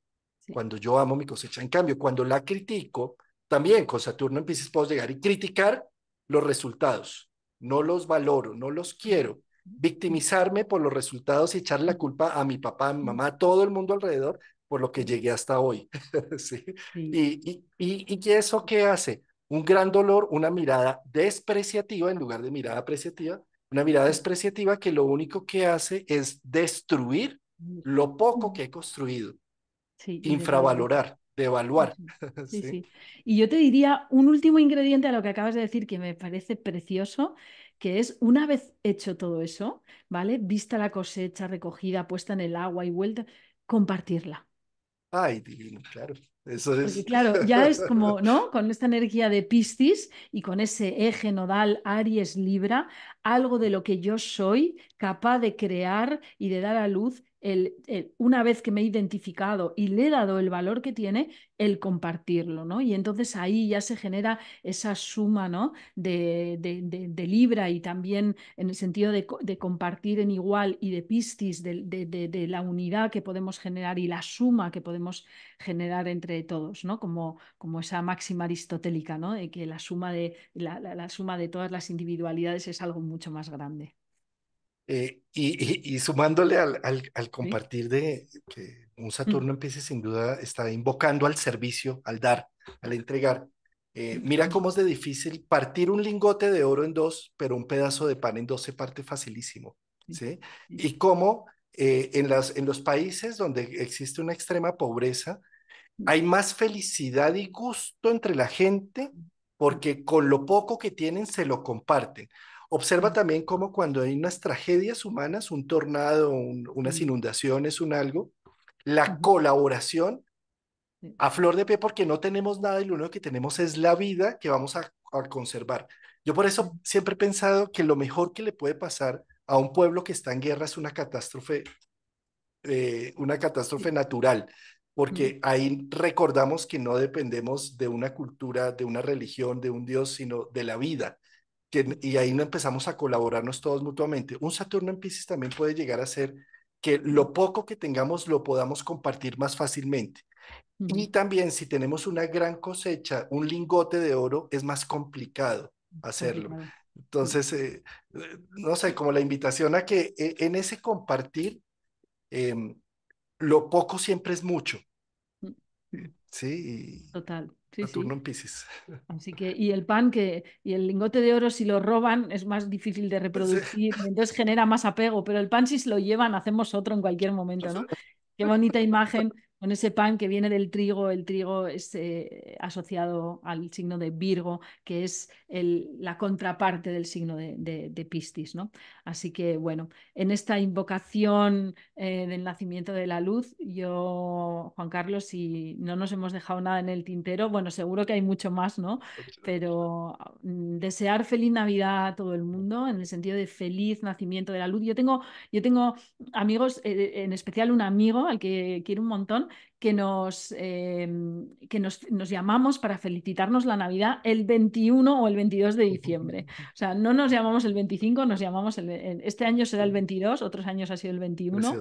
cuando yo amo mi cosecha. En cambio, cuando la critico, también con Saturno en Pisces puedo llegar y criticar los resultados. No los valoro, no los quiero. Victimizarme por los resultados y echar la culpa a mi papá, a mi mamá, a todo el mundo alrededor por lo que llegué hasta hoy. (laughs) Y, y, ¿Y eso qué hace? Un gran dolor, una mirada despreciativa en lugar de mirada apreciativa, una mirada despreciativa que lo único que hace es destruir lo poco que he construido infravalorar, devaluar. (laughs) sí, Y yo te diría un último ingrediente a lo que acabas de decir que me parece precioso, que es una vez hecho todo eso, ¿vale? Vista la cosecha, recogida, puesta en el agua y vuelta, compartirla. Ay, claro. Eso es. claro, ya es como, ¿no? Con esta energía de Piscis y con ese eje nodal Aries Libra, algo de lo que yo soy capaz de crear y de dar a luz una vez que me he identificado y le he dado el valor que tiene, el compartirlo, ¿no? Y entonces ahí ya se genera esa suma, De, de, de, Libra y también en el sentido de, compartir en igual y de pistis de, la unidad que podemos generar y la suma que podemos generar entre todos, ¿no? Como, como esa máxima aristotélica, ¿no? De que la suma de, la suma de todas las individualidades es algo mucho más grande. Eh, y, sumándole al, compartir de que un mm. Saturno empiece sin duda, está invocando al servicio, al dar, al entregar. Eh, mira cómo es de difícil partir un lingote de oro en dos, pero un pedazo de pan en dos se parte facilísimo. Y cómo eh, en, las, en los países donde existe una extrema pobreza, mm. hay más felicidad y gusto entre la gente mm. porque con lo poco que tienen se lo comparten. Observa también cómo cuando hay unas tragedias humanas, un tornado, unas inundaciones, un algo, la colaboración mm. a flor de pie porque no tenemos nada y lo único que tenemos es la vida que vamos a, conservar. Yo por eso siempre he pensado que lo mejor que le puede pasar a un pueblo que está en guerra es una catástrofe, eh, una catástrofe natural, porque ahí recordamos que no dependemos de una cultura, de una religión, de un Dios, sino de la vida y ahí no empezamos a colaborarnos todos mutuamente. Un Saturno en Pisces también puede llegar a ser que lo poco que tengamos lo podamos compartir más fácilmente. Y también si tenemos una gran cosecha, un lingote de oro, es más complicado mm, hacerlo. Entonces, eh, eh, no sé, como la invitación a que eh, en ese compartir, em, lo poco siempre es mucho. Mm. Sí. Total. (laughs) Así que, y el pan que, y el lingote de oro, si lo roban, es más difícil de reproducir, entonces genera más apego, pero el pan, si se lo llevan, hacemos otro en cualquier momento, ¿no? Qué bonita imagen con ese pan que viene del trigo, el trigo es eh, asociado al signo de Virgo, que es la contraparte del signo de, Pistis Piscis. ¿no? Así que bueno, en esta invocación eh, del nacimiento de la luz, yo, Juan Carlos, si no nos hemos dejado nada en el tintero, bueno, seguro que hay mucho más, ¿no? Pero mm, desear feliz Navidad a todo el mundo, en el sentido de feliz nacimiento de la luz. Yo tengo, yo tengo amigos, eh, en especial un amigo al que quiero un montón, que em, nos, llamamos para felicitarnos la Navidad el 21 o el 22 de diciembre. O sea, no nos llamamos el 25, nos llamamos este año será el 22, otros años ha sido el 21.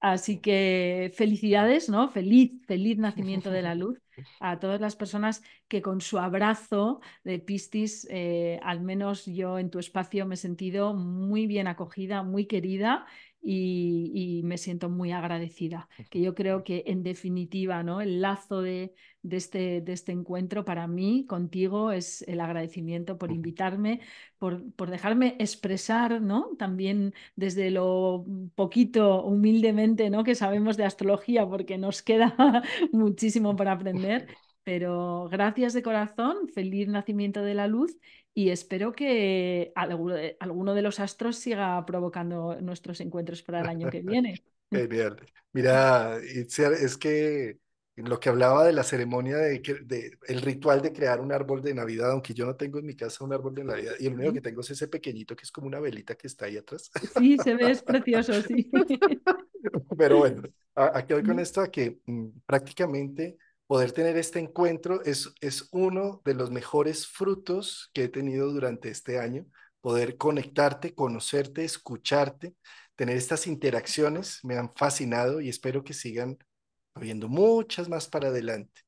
Así que felicidades, ¿no? Feliz, feliz nacimiento de la (laughs) luz a todas las personas que con su abrazo de Pistis, eh, al menos yo en tu espacio me he sentido muy bien acogida, muy querida y, me siento muy agradecida. Que yo creo que en definitiva, ¿no? El lazo de, de, este, de este encuentro para mí contigo es el agradecimiento por invitarme, por, por dejarme expresar, ¿no? También desde lo poquito, humildemente, ¿no? Que sabemos de astrología, porque nos queda (laughs) muchísimo para aprender. Pero gracias de corazón, feliz nacimiento de la luz y espero que alguno de los astros siga provocando nuestros encuentros para el año que viene. (laughs) Genial. Mira, es que lo que hablaba de la ceremonia, de, de, el ritual de crear un árbol de Navidad, aunque yo no tengo en mi casa un árbol de Navidad, y el único que tengo es ese pequeñito que es como una velita que está ahí atrás. Sí, se ve, es (laughs) precioso, sí. Pero bueno, aquí voy con esto, a que mm, prácticamente poder tener este encuentro es, es uno de los mejores frutos que he tenido durante este año, poder conectarte, conocerte, escucharte, tener estas interacciones, me han fascinado y espero que sigan habiendo muchas más para adelante.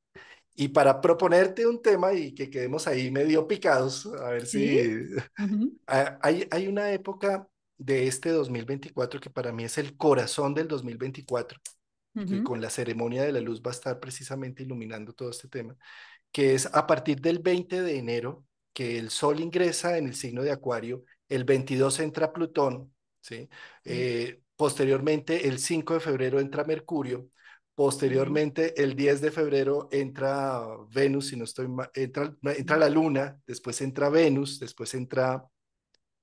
Y para proponerte un tema y que quedemos ahí medio picados, a ver si... (laughs) Ah, hay, hay una época de este 2024 que para mí es el corazón del 2024 con la ceremonia de la luz va a estar precisamente iluminando todo este tema, que es a partir del 20 de enero que el Sol ingresa en el signo de Acuario, el 22 entra Plutón, ¿sí? Eh, posteriormente el 5 de febrero entra Mercurio, Posteriormente, el 10 de febrero entra Venus, si no estoy entra la Luna, después entra Venus, después entra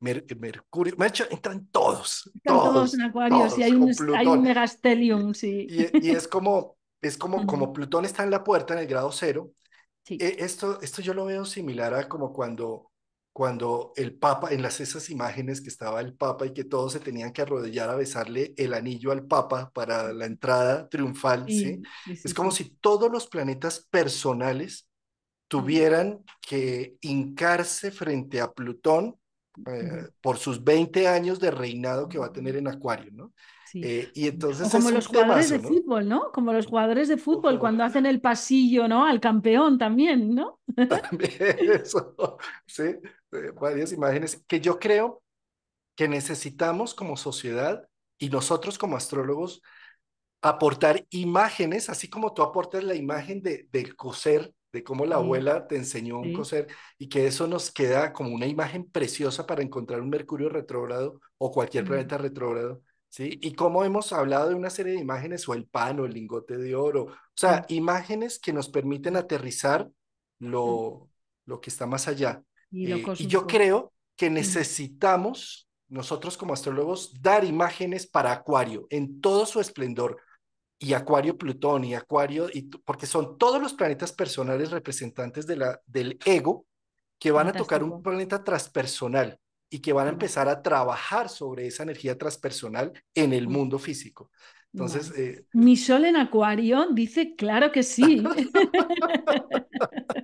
eh, Mercurio, macho entran todos. todos, en Acuario, sí, hay un, hay un megastelium, sí. Y, es como, es como, como Plutón está en la puerta en el grado cero. Sí. Eh, esto, esto yo lo veo similar a como cuando, cuando el Papa, en las esas imágenes que estaba el Papa y que todos se tenían que arrodillar a besarle el anillo al Papa para la entrada triunfal, ¿sí? sí es como si todos los planetas personales tuvieran que hincarse frente a Plutón eh, por sus 20 años de reinado que va a tener en Acuario, ¿no? Sí. Eh, y entonces como los jugadores de fútbol, ¿no? Como los jugadores de fútbol cuando hacen el pasillo, ¿no? Al campeón también, ¿no? (laughs) También eso, sí, eh, varias imágenes que yo creo que necesitamos como sociedad y nosotros como astrólogos aportar imágenes, así como tú aportas la imagen de, del coser de cómo la abuela te enseñó un coser y que eso nos queda como una imagen preciosa para encontrar un Mercurio retrógrado o cualquier planeta retrógrado, ¿sí? Y cómo hemos hablado de una serie de imágenes o el pan o el lingote de oro, o sea, imágenes que nos permiten aterrizar lo, lo que está más allá. y eh, yo creo que necesitamos nosotros como astrólogos dar imágenes para Acuario en todo su esplendor, y Acuario Plutón y Acuario, y, porque son todos los planetas personales representantes de la, del ego que van a tocar un planeta transpersonal y que van a empezar a trabajar sobre esa energía transpersonal en el mundo físico. Entonces, eh, mi sol en Acuario dice, claro que sí. (laughs)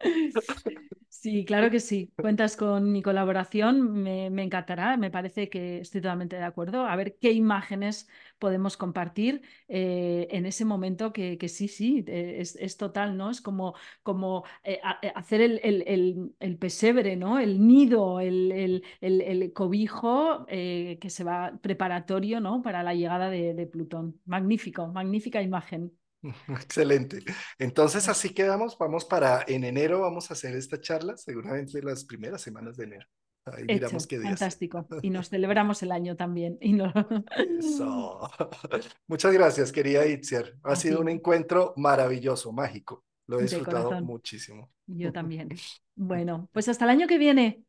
(laughs) Sí, claro que sí. Cuentas con mi colaboración, me, encantará, me parece que estoy totalmente de acuerdo. A ver qué imágenes podemos compartir eh, en ese momento que, sí, sí, eh, es, total, ¿no? Es como, como eh, hacer el, pesebre, ¿no? El nido, el, cobijo que se va preparatorio, ¿no? Para la llegada de Plutón. Magnífico, magnífica imagen. (laughs) Excelente. Entonces así quedamos, vamos para en enero, vamos a hacer esta charla, seguramente las primeras semanas de enero. Ahí miramos qué días. Fantástico. Y (laughs) nos celebramos el año también. Y no... (laughs) Muchas gracias, querida Itziar. Ha sido un encuentro maravilloso, mágico. Lo he disfrutado muchísimo. Yo también. Bueno, pues hasta el año que viene.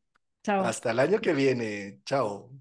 Chao. Hasta el año que viene. Chao.